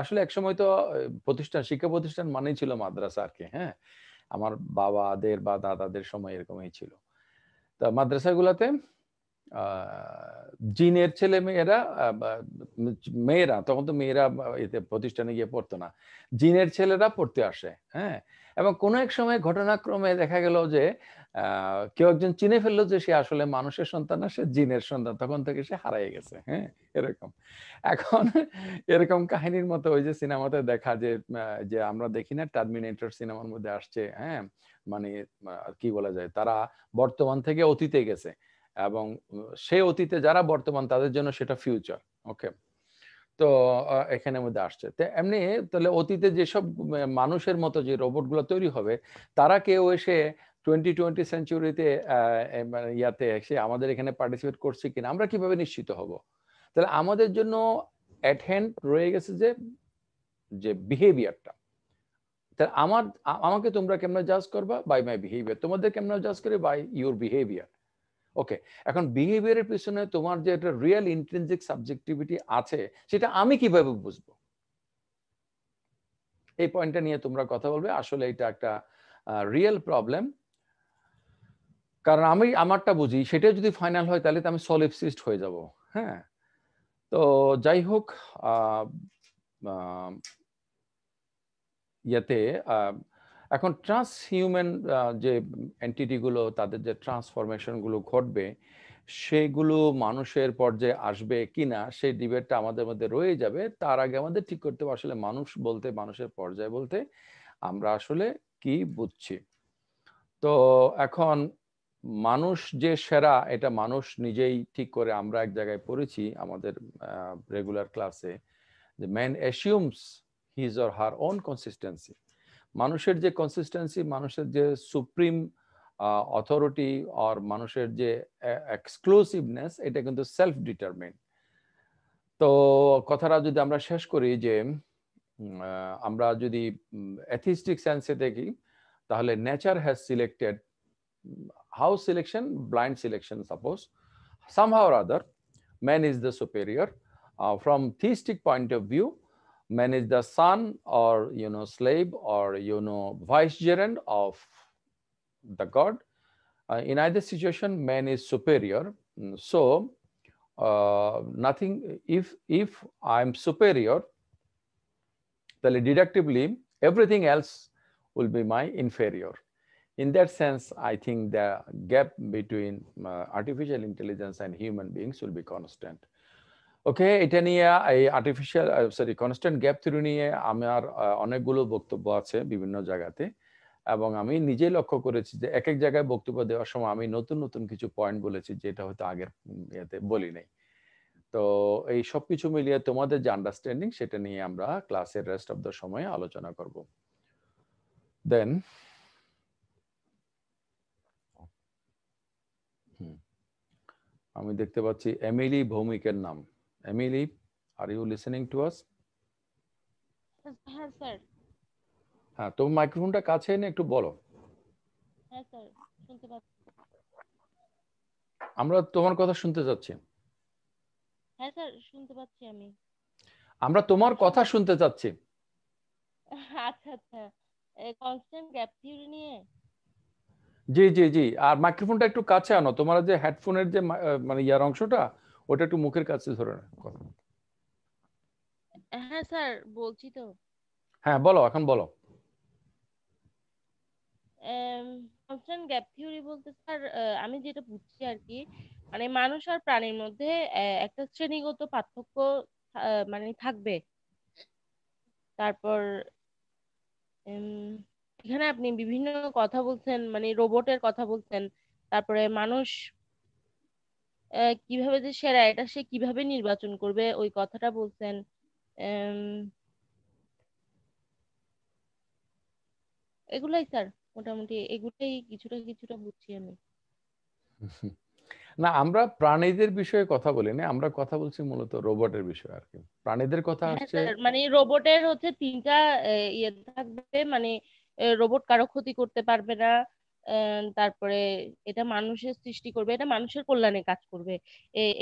আসলে এক সময় তো প্রতিষ্ঠান শিক্ষা প্রতিষ্ঠান মানেই ছিল মাদ্রাসা আর কি হ্যাঁ আমার বাবাদের বা দাদাদের সময় এরকমই ছিল তা মাদ্রাসাগুলোতে জিনের ছেলে মেয়েরা মেয়েরা তখন তো মেয়েরা এতে প্রতিষ্ঠানে গিয়ে পড়তো না জিনের ছেলেরা পড়তে আসে হ্যাঁ এবং কোনো এক সময় ঘটনাক্রমে দেখা গেল যে কেউ একজন চিনে ফেললো যে সে আসলে মানুষের সন্তান না সে জিনের সন্তান তখন থেকে সে হারাই গেছে হ্যাঁ এরকম এখন এরকম কাহিনীর মতো ওই যে সিনেমাতে দেখা যে যে আমরা দেখি না টার্মিনেটর সিনেমার মধ্যে আসছে হ্যাঁ মানে কি বলা যায় তারা বর্তমান থেকে অতীতে গেছে এবং সে অতীতে যারা বর্তমান তাদের জন্য সেটা ফিউচার ওকে তো এখানে মধ্যে আসছে তো এমনি তাহলে অতীতে যেসব মানুষের মতো যে রোবটগুলো তৈরি হবে তারা কেউ এসে টোয়েন্টি টোয়েন্টি সেঞ্চুরিতে মানে ইয়াতে এসে আমাদের এখানে পার্টিসিপেট করছে কিনা আমরা কিভাবে নিশ্চিত হব তাহলে আমাদের জন্য অ্যাট রয়ে গেছে যে যে বিহেভিয়ারটা তাহলে আমার আমাকে তোমরা কেমন জাজ করবা বাই মাই বিহেভিয়ার তোমাদের কেমন জাজ করে বাই ইউর বিহেভিয়ার ওকে এখন বিহেভিয়ারের পিছনে তোমার যে একটা রিয়েল ইন্টেন্সিক সাবজেক্টিভিটি আছে সেটা আমি কিভাবে বুঝবো এই পয়েন্টটা নিয়ে তোমরা কথা বলবে আসলে এটা একটা রিয়েল প্রবলেম কারণ আমি আমারটা বুঝি সেটা যদি ফাইনাল হয় তাহলে তো আমি সলিপসিস্ট হয়ে যাব হ্যাঁ তো যাই হোক ইয়াতে এখন ট্রান্স হিউম্যান যে এন্টিটিগুলো তাদের যে ট্রান্সফরমেশনগুলো ঘটবে সেগুলো মানুষের পর্যায়ে আসবে কি না সেই ডিবেটটা আমাদের মধ্যে রয়ে যাবে তার আগে আমাদের ঠিক করতে হবে আসলে মানুষ বলতে মানুষের পর্যায়ে বলতে আমরা আসলে কি বুঝছি তো এখন মানুষ যে সেরা এটা মানুষ নিজেই ঠিক করে আমরা এক জায়গায় পড়েছি আমাদের রেগুলার ক্লাসে যে man assumes his or her own consistency মানুষের যে কনসিস্টেন্সি মানুষের যে সুপ্রিম অথরিটি আর মানুষের যে এক্সক্লুসিভনেস এটা কিন্তু সেলফ ডিটারমেন্ট তো কথাটা যদি আমরা শেষ করি যে আমরা যদি অ্যাথিস্টিক সেন্সে দেখি তাহলে nature has selected house selection, blind selection, suppose. Somehow or other, man is the superior. Uh, from theistic point of view, man is the son or, you know, slave or, you know, vicegerent of the God. Uh, in either situation, man is superior. Mm, so, uh, nothing, if, if I'm superior, then deductively, everything else will be my inferior. in that sense, I think the gap between uh, artificial intelligence and human beings will be constant. Okay এটা নিয়ে এই artificial sorry constant gap through নিয়ে আমার uh, অনেকগুলো বক্তব্য আছে বিভিন্ন জায়গাতে এবং আমি নিজেই লক্ষ্য করেছি যে এক এক জায়গায় বক্তব্য দেওয়ার সময় আমি নতুন নতুন কিছু পয়েন্ট বলেছি যেটা হয়তো আগের ইয়েতে বলি নাই তো এই সব কিছু মিলিয়ে তোমাদের যে আন্ডারস্ট্যান্ডিং সেটা নিয়ে আমরা ক্লাসের রেস্ট অফ দ্য সময় আলোচনা করব দেন আমি দেখতে পাচ্ছি এমিলি ভৌমিকের নাম Emily are you listening to us হ্যাঁ স্যার হ্যাঁ তো মাইক্রোফোনটা কাছে এনে একটু বলো হ্যাঁ স্যার শুনতে পাচ্ছি আমরা তোমার কথা শুনতে যাচ্ছি হ্যাঁ স্যার শুনতে পাচ্ছি আমি আমরা তোমার কথা শুনতে চাচ্ছি আচ্ছা আচ্ছা কনস্ট্যান্ট গ্যাপ থিওরি নিয়ে জি জি জি আর মাইক্রোফোনটা একটু কাছে আনো তোমার যে হেডফোনের যে মানে ইয়ার অংশটা ওটা একটু মুখের কাছে ধরে নাও হ্যাঁ স্যার বলছি তো হ্যাঁ বলো এখন বলো কনস্ট্যান্ট গ্যাপ থিওরি বলতে স্যার আমি যেটা বুঝছি আর কি মানে মানুষ আর প্রাণীর মধ্যে একটা শ্রেণীগত পার্থক্য মানে থাকবে তারপর এখানে আপনি বিভিন্ন কথা বলছেন মানে রোবটের কথা বলছেন তারপরে মানুষ কিভাবে যে সেরা এটা সে কিভাবে নির্বাচন করবে ওই কথাটা বলছেন এগুলাই স্যার মোটামুটি এগুলাই কিছুটা কিছুটা বুঝছি আমি না আমরা প্রাণীদের বিষয়ে কথা বলি না আমরা কথা বলছি মূলত রোবটের বিষয়ে আর কি প্রাণীদের কথা হ্যাঁ হচ্ছে মানে রোবটের হচ্ছে তিনটা ইয়ে থাকবে মানে রোবট কারো ক্ষতি করতে পারবে না তারপরে এটা মানুষের সৃষ্টি করবে এটা মানুষের কল্যাণে কাজ করবে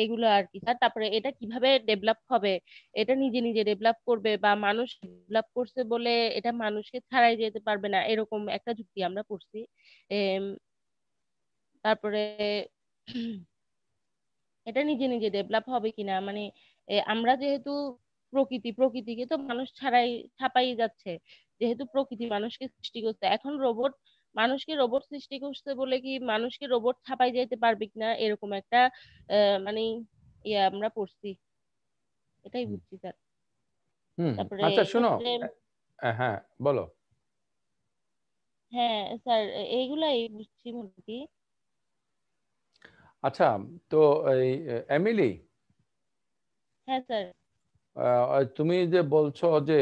এগুলো আর কি তারপরে এটা কিভাবে ডেভেলপ হবে এটা নিজে নিজে ডেভেলপ করবে বা মানুষ ডেভেলপ করছে বলে এটা মানুষকে ছাড়াই যেতে পারবে না এরকম একটা যুক্তি আমরা করছি তারপরে এটা নিজে নিজে ডেভেলপ হবে কিনা মানে আমরা যেহেতু প্রকৃতি প্রকৃতিকে তো মানুষ ছাড়াই ছাপাই যাচ্ছে যেহেতু প্রকৃতি মানুষকে সৃষ্টি করছে এখন রোবট মানুষকে রোবট সৃষ্টি করছে বলে কি মানুষকে রোবট ছাপাই যাইতে পারবে কিনা এরকম একটা মানে ইয়ে আমরা পড়ছি এটাই বুঝছি স্যার আচ্ছা হ্যাঁ বলো হ্যাঁ স্যার এইগুলাই বুঝছি মোটামুটি আচ্ছা তো এই এমিলি হ্যাঁ স্যার তুমি যে বলছো যে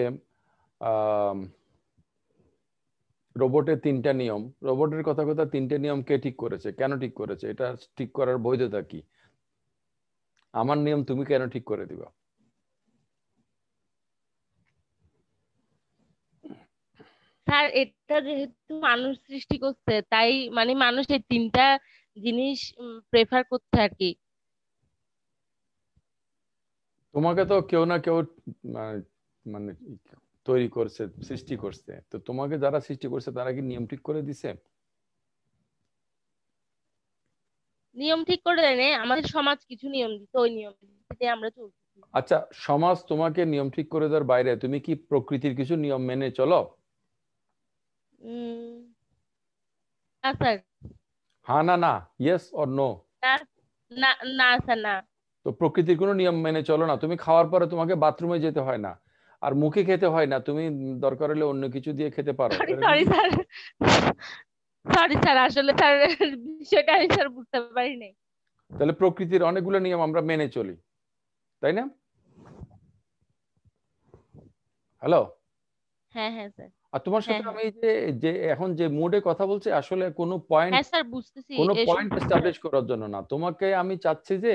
রোবটের তিনটা নিয়ম রোবটের কথা কথা তিনটে নিয়ম কে ঠিক করেছে কেন ঠিক করেছে এটা ঠিক করার বৈধতা কি আমার নিয়ম তুমি কেন ঠিক করে দিবা স্যার এটা যেহেতু মানুষ সৃষ্টি করছে তাই মানে মানুষ এই তিনটা জিনিস প্রেফার করছে আর কি তোমাকে তো কেউ না কেউ মানে, মানে তৈরি করছে সৃষ্টি করছে তো তোমাকে যারা সৃষ্টি করছে তারা কি নিয়ম ঠিক করে দিছে নিয়ম ঠিক করে দেয়নি আমাদের সমাজ কিছু নিয়ম দিত ওই নিয়ম দিতে আমরা চলছি আচ্ছা সমাজ তোমাকে নিয়ম ঠিক করে দেওয়ার বাইরে তুমি কি প্রকৃতির কিছু নিয়ম মেনে চলো হ্যাঁ না না ইয়েস অর নো না না না তো প্রকৃতির কোনো নিয়ম মেনে চলো না তুমি খাওয়ার পরে তোমাকে বাথরুমে যেতে হয় না আর মুখে খেতে হয় না তুমি দরকার হলে অন্য কিছু দিয়ে খেতে পারো সরি স্যার সরি স্যার আসলে স্যার আমি স্যার বুঝতে পারিনি তাহলে প্রকৃতির অনেকগুলো নিয়ম আমরা মেনে চলি তাই না হ্যালো হ্যাঁ হ্যাঁ স্যার আর তোমার সাথে হ্যাঁ। আমি যে যে এখন যে মোডে কথা বলছি আসলে কোনো পয়েন্ট হ্যাঁ স্যার বুঝতেছি কোনো পয়েন্ট এস্টাবলিশ করার জন্য না তোমাকে আমি চাচ্ছি যে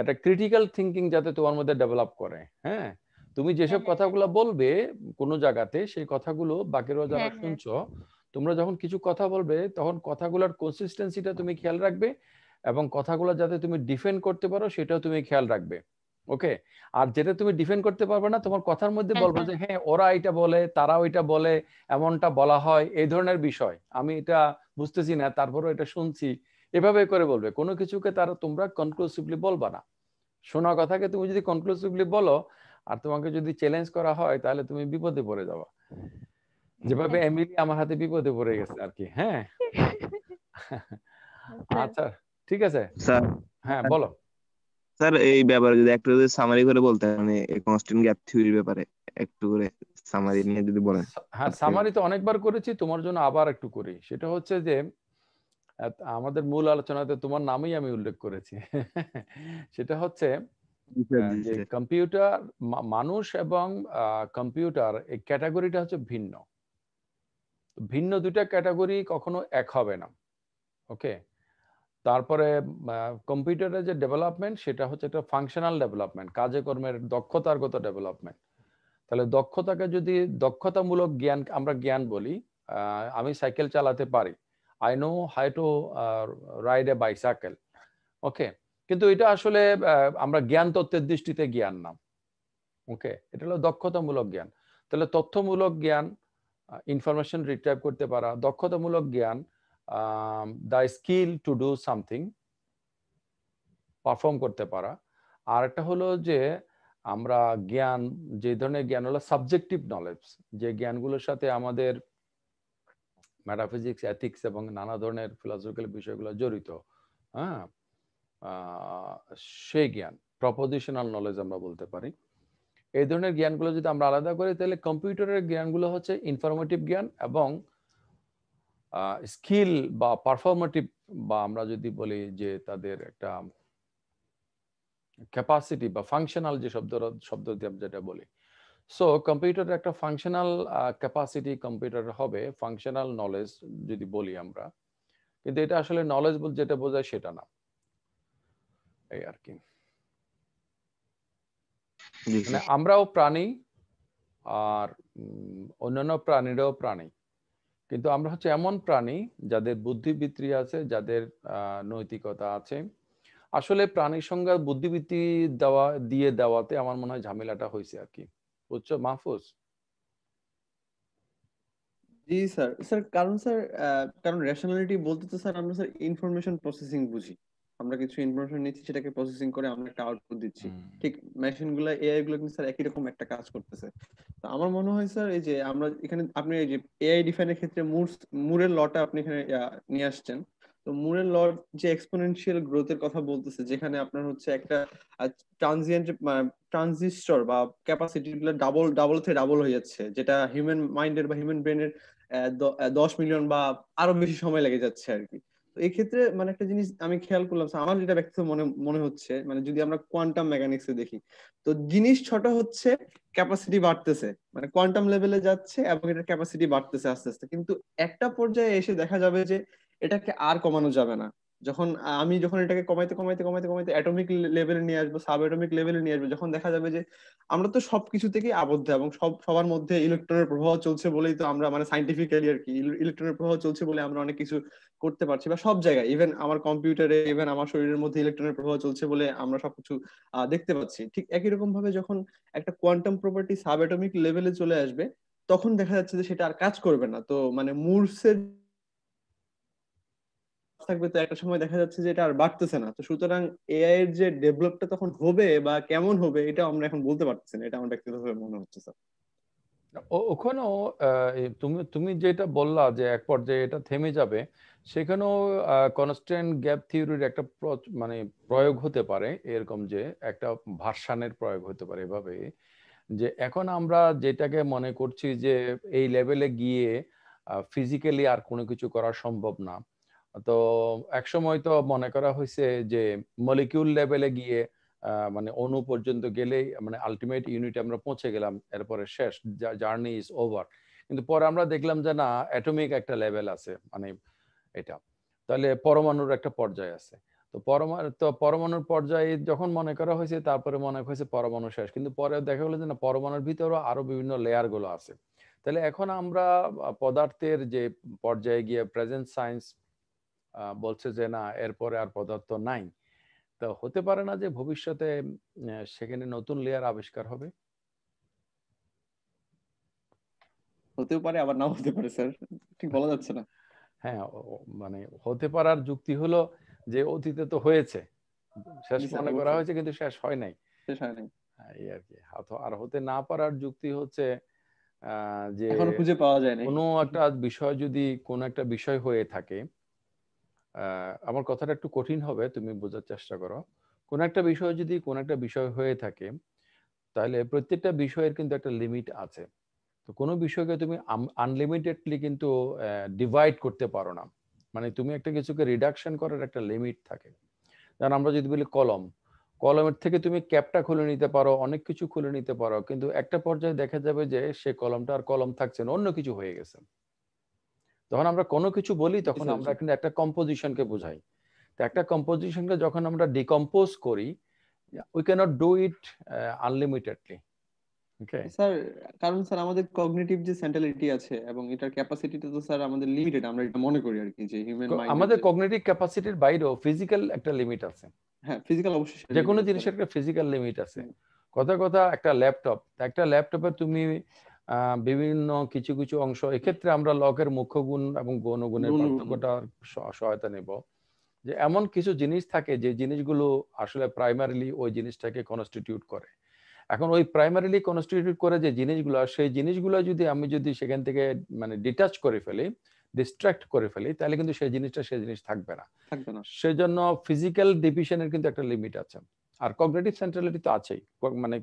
একটা ক্রিটিক্যাল থিংকিং যাতে তোমার মধ্যে ডেভেলপ করে হ্যাঁ তুমি যেসব হ্যাঁ, হ্যাঁ। কথাগুলো বলবে কোনো জায়গাতে সেই কথাগুলো বাকিরা যারা হ্যাঁ, শুনছো তোমরা যখন কিছু কথা বলবে তখন কথাগুলোর কনসিস্টেন্সিটা তুমি খেয়াল রাখবে এবং কথাগুলো যাতে তুমি ডিফেন্ড করতে পারো সেটাও তুমি খেয়াল রাখবে ওকে আর যেটা তুমি ডিফেন্ড করতে পারবে না তোমার কথার মধ্যে বলবো যে হ্যাঁ ওরা এটা বলে তারা ওইটা বলে এমনটা বলা হয় এই ধরনের বিষয় আমি এটা বুঝতেছি না তারপরও এটা শুনছি এভাবে করে বলবে কোনো কিছুকে তারা তোমরা কনক্লুসিভলি বলবা না শোনা কথাকে তুমি যদি কনক্লুসিভলি বলো আর তোমাকে যদি চ্যালেঞ্জ করা হয় তাহলে তুমি বিপদে পড়ে যাবা যেভাবে এমিলি হ্যাঁ। আমার হাতে বিপদে পড়ে গেছে আর কি হ্যাঁ [laughs] আচ্ছা।, আচ্ছা ঠিক আছে স্যার হ্যাঁ বলো স্যার এই ব্যাপারে যদি একটু যদি সামারি করে বলতে মানে কনস্ট্যান্ট গ্যাপ থিওরির ব্যাপারে একটু করে সামারি নিয়ে যদি বলেন হ্যাঁ সামারি তো অনেকবার করেছি তোমার জন্য আবার একটু করি সেটা হচ্ছে যে আমাদের মূল আলোচনাতে তোমার নামই আমি উল্লেখ করেছি [laughs] সেটা হচ্ছে কম্পিউটার হ্যাঁ, মানুষ এবং কম্পিউটার এই ক্যাটাগরিটা হচ্ছে ভিন্ন ভিন্ন দুইটা ক্যাটাগরি কখনো এক হবে না ওকে তারপরে কম্পিউটারের যে ডেভেলপমেন্ট সেটা হচ্ছে একটা ফাংশনাল ডেভেলপমেন্ট কাজে কর্মের দক্ষতারগত ডেভেলপমেন্ট তাহলে দক্ষতাকে যদি দক্ষতামূলক জ্ঞান আমরা জ্ঞান বলি আমি সাইকেল চালাতে পারি I know how to ride a bicycle okay কিন্তু এটা আসলে আমরা জ্ঞান তত্ত্বের দৃষ্টিতে জ্ঞান নাম ওকে এটা হলো দক্ষতামূলক জ্ঞান তাহলে তথ্যমূলক জ্ঞান ইনফরমেশন রিট্রাইভ করতে পারা দক্ষতামূলক জ্ঞান the skill to do something perform করতে পারা আর একটা হলো যে আমরা জ্ঞান যে ধরনের জ্ঞান হলো সাবজেক্টিভ নলেজ যে জ্ঞানগুলোর সাথে আমাদের ম্যাটাফিজিক্স এথিক্স এবং নানা ধরনের ফিলসফিক্যাল বিষয়গুলো জড়িত হ্যাঁ সেই জ্ঞান প্রপোজিশনাল নলেজ আমরা বলতে পারি এই ধরনের জ্ঞানগুলো যদি আমরা আলাদা করি তাহলে কম্পিউটারের জ্ঞানগুলো হচ্ছে ইনফরমেটিভ জ্ঞান এবং স্কিল বা পারফর্মেটিভ বা আমরা যদি বলি যে তাদের একটা ক্যাপাসিটি বা ফাংশনাল যে শব্দ শব্দ যেটা বলি সো কম্পিউটার একটা ফাংশনাল ক্যাপাসিটি কম্পিউটার হবে ফাংশনাল নলেজ যদি বলি আমরা কিন্তু এটা আসলে নলেজ যেটা বোঝায় সেটা না এই আর কি মানে আমরাও প্রাণী আর অন্যান্য প্রাণীরাও প্রাণী কিন্তু আমরা হচ্ছে এমন প্রাণী যাদের বুদ্ধিবৃত্তি আছে যাদের নৈতিকতা আছে আসলে প্রাণীর সংজ্ঞা বুদ্ধিবৃত্তি দেওয়া দিয়ে দেওয়াতে আমার মনে হয় ঝামেলাটা হয়েছে আর কি বুঝছো মাহফুজ জি স্যার স্যার কারণ স্যার কারণ রেশনালিটি বলতে তো স্যার আমরা স্যার ইনফরমেশন প্রসেসিং বুঝি আমরা কিছু ইনফরমেশন নিচ্ছি সেটাকে প্রসেসিং করে আমরা একটা আউটপুট দিচ্ছি ঠিক মেশিন গুলা এআই গুলো কিন্তু স্যার একই রকম একটা কাজ করতেছে তো আমার মনে হয় স্যার এই যে আমরা এখানে আপনি এই যে এআই ডিফাইনের ক্ষেত্রে মুর মুরের লটা আপনি এখানে নিয়ে আসছেন তো মুরের লর যে এক্সপোনেনশিয়াল গ্রোথের কথা বলতেছে যেখানে আপনার হচ্ছে একটা ট্রানজিয়েন্ট ট্রানজিস্টর বা ক্যাপাসিটি গুলো ডাবল ডাবল থেকে ডাবল হয়ে যাচ্ছে যেটা হিউম্যান মাইন্ডের বা হিউম্যান ব্রেনের দশ মিলিয়ন বা আরো বেশি সময় লেগে যাচ্ছে আর কি তো এক্ষেত্রে মানে একটা জিনিস আমি খেয়াল করলাম আমার যেটা ব্যক্তিগত মনে মনে হচ্ছে মানে যদি আমরা কোয়ান্টাম মেকানিক্সে দেখি তো জিনিস ছোট হচ্ছে ক্যাপাসিটি বাড়তেছে মানে কোয়ান্টাম লেভেলে যাচ্ছে এবং এটার ক্যাপাসিটি বাড়তেছে আস্তে আস্তে কিন্তু একটা পর্যায়ে এসে দেখা যাবে যে এটাকে আর কমানো যাবে না যখন আমি যখন এটাকে কমাইতে কমাইতে কমাইতে কমাইতে অ্যাটমিক লেভেলে নিয়ে আসবো সাব অ্যাটমিক লেভেলে নিয়ে আসবো যখন দেখা যাবে যে আমরা তো সবকিছু থেকে আবদ্ধ এবং সব সবার মধ্যে ইলেকট্রনের প্রভাব চলছে বলেই তো আমরা মানে সাইন্টিফিক্যালি আর কি ইলেকট্রনের প্রভাব চলছে বলে আমরা অনেক কিছু করতে পারছি বা সব জায়গায় ইভেন আমার কম্পিউটারে ইভেন আমার শরীরের মধ্যে ইলেকট্রনের প্রভাব চলছে বলে আমরা সবকিছু দেখতে পাচ্ছি ঠিক একই রকম ভাবে যখন একটা কোয়ান্টাম প্রপার্টি সাব অ্যাটমিক লেভেলে চলে আসবে তখন দেখা যাচ্ছে যে সেটা আর কাজ করবে না তো মানে মুরসের থাকবে তো একটা সময় দেখা যাচ্ছে যে এটা আর বাড়তেছে না তো সুতরাং এআই এর যে ডেভেলপটা তখন হবে বা কেমন হবে এটা আমরা এখন বলতে পারতেছি না এটা আমার ব্যক্তিগতভাবে মনে হচ্ছে স্যার ওখানেও তুমি তুমি যেটা বললা যে এক পর্যায়ে এটা থেমে যাবে সেখানেও কনস্ট্যান্ট গ্যাপ থিওরির একটা মানে প্রয়োগ হতে পারে এরকম যে একটা ভার্সানের প্রয়োগ হতে পারে এভাবে যে এখন আমরা যেটাকে মনে করছি যে এই লেভেলে গিয়ে ফিজিক্যালি আর কোনো কিছু করা সম্ভব না তো একসময় তো মনে করা হয়েছে যে মলিকিউল লেভেলে গিয়ে মানে অণু পর্যন্ত গেলেই মানে আলটিমেট ইউনিট আমরা পৌঁছে গেলাম এরপরে শেষ জার্নি ইজ ওভার কিন্তু পরে আমরা দেখলাম যে না অ্যাটমিক একটা লেভেল আছে মানে এটা তাহলে পরমাণুর একটা পর্যায় আছে তো পরমাণু তো পরমাণুর পর্যায়ে যখন মনে করা হয়েছে তারপরে মনে হয়েছে পরমাণু শেষ কিন্তু পরে দেখা গেলো যে না পরমাণুর ভিতরেও আরো বিভিন্ন লেয়ারগুলো আছে তাহলে এখন আমরা পদার্থের যে পর্যায়ে গিয়ে প্রেজেন্ট সায়েন্স বলছে যে না এরপরে আর পদার্থ নাই তো হতে পারে না যে ভবিষ্যতে সেখানে নতুন লেয়ার আবিষ্কার হবে হতেও পারে আবার নাও হতে পারে স্যার ঠিক বলা যাচ্ছে না হ্যাঁ মানে হতে পারার যুক্তি হলো যে অতীতে তো হয়েছে শেষ মনে করা হয়েছে কিন্তু শেষ হয় নাই শেষ হয় নাই এই আর কি আর হতে না পারার যুক্তি হচ্ছে যে খুঁজে পাওয়া যায় না কোনো একটা বিষয় যদি কোনো একটা বিষয় হয়ে থাকে আমার কথাটা একটু কঠিন হবে তুমি বোঝার চেষ্টা করো কোন একটা বিষয় যদি কোন একটা বিষয় হয়ে থাকে তাহলে প্রত্যেকটা বিষয়ের কিন্তু একটা লিমিট আছে তো কোনো বিষয়কে তুমি আনলিমিটেডলি কিন্তু ডিভাইড করতে পারো না মানে তুমি একটা কিছুকে রিডাকশন করার একটা লিমিট থাকে যেমন আমরা যদি বলি কলম কলমের থেকে তুমি ক্যাপটা খুলে নিতে পারো অনেক কিছু খুলে নিতে পারো কিন্তু একটা পর্যায়ে দেখা যাবে যে সে কলমটা আর কলম থাকছে না অন্য কিছু হয়ে গেছে যখন আমরা কোনো কিছু বলি তখন আমরা কিন্তু একটা কম্পোজিশনকে বোঝাই তো একটা কম্পোজিশনকে যখন আমরা ডিকম্পোজ করি we can't do it unlimitedly sir কারণ স্যার আমাদের কগনিটিভ যে সেন্ট্রালিটি আছে এবং এটার ক্যাপাসিটিটা তো স্যার আমাদের লিমিটেড আমরা এটা মনে করি আর কি যে হিউম্যান আমাদের কগনিটিভ ক্যাপাসিটির বাইরেও ফিজিক্যাল একটা লিমিট আছে হ্যাঁ ফিজিক্যাল অবশ্যই যে কোনো জিনিসের একটা ফিজিক্যাল লিমিট আছে কথা কথা একটা ল্যাপটপ একটা ল্যাপটপে তুমি বিভিন্ন কিছু কিছু অংশ এক্ষেত্রে আমরা লকের মুখ্য গুণ এবং গৌণ গুণের পার্থক্যটার সহায়তা নেব যে এমন কিছু জিনিস থাকে যে জিনিসগুলো আসলে প্রাইমারিলি ওই জিনিসটাকে কনস্টিটিউট করে এখন ওই প্রাইমারিলি কনস্টিটিউট করে যে জিনিসগুলো সেই জিনিসগুলো যদি আমি যদি সেখান থেকে মানে ডিটাচ করে ফেলি ডিস্ট্রাক্ট করে ফেলি তাহলে কিন্তু সেই জিনিসটা সেই জিনিস থাকবে না সেজন্য ফিজিক্যাল ডিভিশনের কিন্তু একটা লিমিট আছে আর কগনেটিভ সেন্ট্রালিটি তো আছেই মানে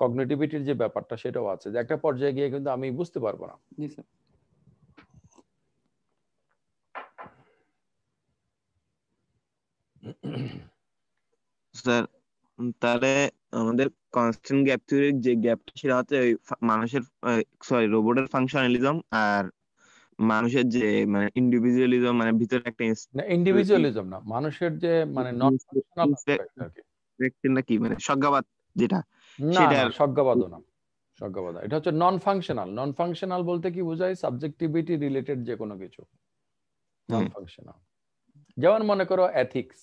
কগনিটিভিটির যে ব্যাপারটা সেটাও আছে যে একটা পর্যায়ে গিয়ে কিন্তু আমি বুঝতে পারবো না জি স্যার তাহলে আমাদের কনস্ট্যান্ট গ্যাপ থিওরির যে গ্যাপটা সেটা হচ্ছে ওই মানুষের সরি রোবটের ফাংশনালিজম আর মানুষের যে মানে ইন্ডিভিজুয়ালিজম মানে ভিতরে একটা না ইন্ডিভিজুয়ালিজম না মানুষের যে মানে নন ফাংশনাল কি মানে সংজ্ঞাবাদ যেটা নন ফাংশনাল নন ফাংশনাল বলতে কি বোঝায় সাবজেক্টিভিটি রিলেটেড যে কিছু নন ফাংশনাল যেমন মনে করো এথিক্স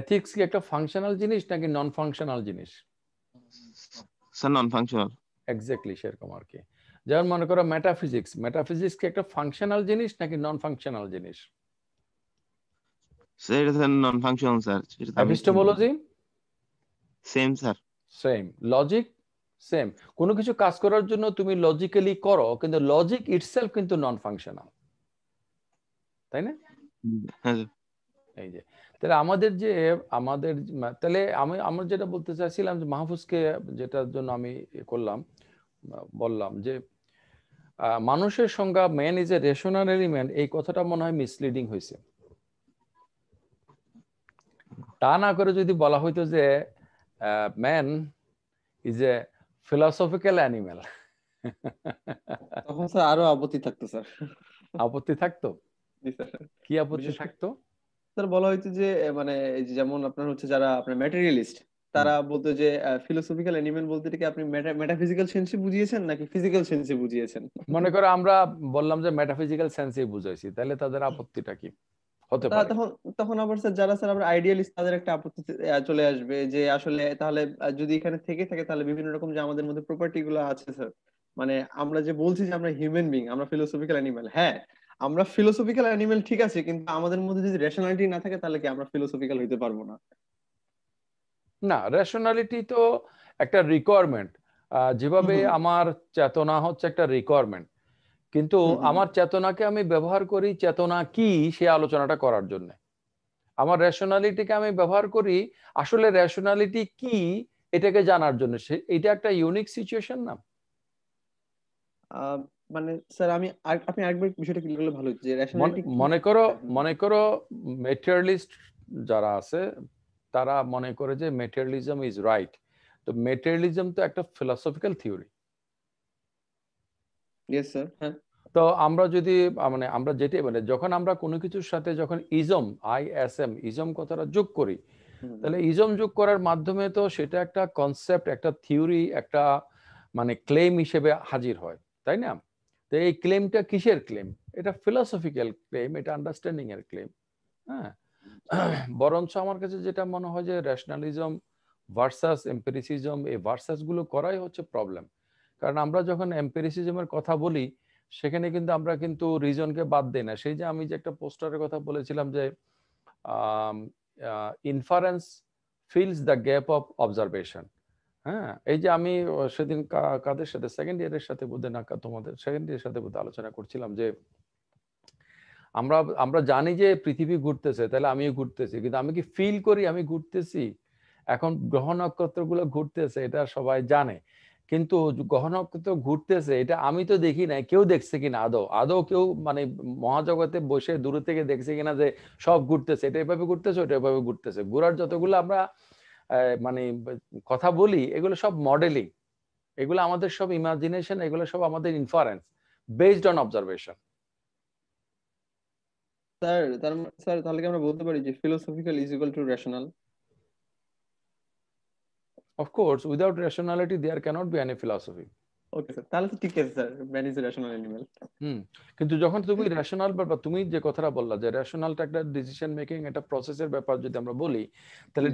এথিক্স কি একটা ফাংশনাল জিনিস নাকি নন ফাংশনাল জিনিস স্যার নন ফাংশনাল এক্স্যাক্টলি সেরকম আর কি যেমন মনে করো মেটাফিজিক্স মেটাফিজিক্স কি একটা ফাংশনাল জিনিস নাকি নন ফাংশনাল জিনিস sir non functional sir epistemology same sir same logic same কোনো কিছু কাজ করার জন্য তুমি লজিক্যালি করো কিন্তু লজিক ইটসেলফ কিন্তু নন ফাংশনাল তাই না হ্যাঁ এই যে তাহলে আমাদের যে আমাদের তাহলে আমি আমার যেটা বলতে চাইছিলাম যে মাহফুজকে যেটার জন্য আমি করলাম বললাম যে মানুষের সংজ্ঞা man is a rational element এই কথাটা মনে হয় মিসলিডিং হয়েছে তা না করে যদি বলা হইতো যে uh, man is a philosophical animal. [laughs] তখন স্যার আরো আপত্তি থাকতো স্যার আপত্তি থাকতো কি আপত্তি থাকতো স্যার বলা হইতো যে মানে যেমন আপনার হচ্ছে যারা আপনার ম্যাটেরিয়ালিস্ট তারা বলতো যে ফিলোসফিক্যাল অ্যানিমেল বলতে কি আপনি মেটাফিজিক্যাল সেন্সে বুঝিয়েছেন নাকি ফিজিক্যাল সেন্সে বুঝিয়েছেন মনে করো আমরা বললাম যে মেটাফিজিক্যাল সেন্সে বুঝাইছি তাহলে তাদের আপত্তিটা কি হতে পারে তখন তখন আবার স্যার যারা স্যার আবার আইডিয়ালিস্ট তাদের একটা আপত্তি চলে আসবে যে আসলে তাহলে যদি এখানে থেকে থাকে তাহলে বিভিন্ন রকম যে আমাদের মধ্যে প্রপার্টি গুলো আছে স্যার মানে আমরা যে বলছি যে আমরা হিউম্যান বিং আমরা ফিলোসফিক্যাল অ্যানিমেল হ্যাঁ আমরা ফিলোসফিক্যাল অ্যানিমেল ঠিক আছে কিন্তু আমাদের মধ্যে যদি রেশনালিটি না থাকে তাহলে কি আমরা ফিলোসফিক্যাল হইতে পারবো না না রেশনালিটি তো একটা রিকোয়ারমেন্ট যেভাবে আমার চেতনা হচ্ছে একটা রিকোয়ারমেন্ট কিন্তু আমার চেতনাকে আমি ব্যবহার করি চেতনা কি সে আলোচনাটা করার জন্য আমার রেশনালিটিকে আমি ব্যবহার করি আসলে রেশনালিটি কি এটাকে জানার জন্য এটা একটা ইউনিক সিচুয়েশন না মানে স্যার আমি আপনি আরেকবার বিষয়টা ক্লিয়ার করলে ভালো যে মনে করো হ্যাঁ, হ্যাঁ। মনে করো ম্যাটেরিয়ালিস্ট যারা আছে তারা মনে করে যে ম্যাটেরিয়ালিজম ইজ রাইট তো ম্যাটেরিয়ালিজম তো একটা ফিলোসফিক্যাল থিওরি হ্যাঁ। তো আমরা যদি মানে আমরা যেটাই মানে যখন আমরা কোনো কিছুর সাথে যখন ism I S M ism কথাটা যোগ করি তাহলে ইজম যোগ করার মাধ্যমে তো সেটা একটা কনসেপ্ট একটা থিওরি একটা মানে ক্লেম হিসেবে হাজির হয় তাই না তো এই ক্লেমটা কিসের ক্লেম এটা ফিলসফিক্যাল ক্লেম এটা আন্ডারস্ট্যান্ডিং এর ক্লেম হ্যাঁ আচ্ছা। বরঞ্চ আমার কাছে যেটা মনে হয় যে রেশনালিজম ভার্সাস এম্পেরিসিজম এই ভার্সাস গুলো করাই হচ্ছে প্রবলেম কারণ আমরা যখন এম্পেরিসিজমের কথা বলি সেখানে কিন্তু আমরা কিন্তু রিজনকে বাদ দিই না সেই যে আমি যে একটা পোস্টারের কথা বলেছিলাম যে inference fills the gap of observation হ্যাঁ এই যে আমি সেদিন কাদের সাথে সেকেন্ড ইয়ারের সাথে বোধ না তোমাদের সেকেন্ড ইয়ারের সাথে বোধ আলোচনা করছিলাম যে আমরা আমরা জানি যে পৃথিবী ঘুরতেছে তাহলে আমিও ঘুরতেছি কিন্তু আমি কি ফিল করি আমি ঘুরতেছি এখন গ্রহ নক্ষত্রগুলো ঘুরতেছে এটা সবাই জানে কিন্তু গহনক্ষত্র ঘুরতেছে এটা আমি তো দেখি না কেউ দেখছে কিনা আদৌ আদৌ কেউ মানে মহাজগতে বসে দূরে থেকে দেখছে কিনা যে সব ঘুরতেছে এটা এভাবে ঘুরতেছে ওটা এভাবে ঘুরতেছে ঘুরার যতগুলো আমরা মানে কথা বলি এগুলো সব মডেলিং এগুলো আমাদের সব ইমাজিনেশন এগুলো সব আমাদের inference based on observation sir মানে স্যার তাহলে কি আমরা বলতে পারি যে philosophical is equal to rational of course without rationality there cannot be any philosophy okay sir তাহলে ঠিক আছে sir man is rational animal hmm কিন্তু যখন তুমি রেশনাল ব্যাপার তুমি যে কথাটা বললা যে রেশনালটা একটা ডিসিশন মেকিং একটা প্রসেসের ব্যাপার যদি আমরা বলি তাহলে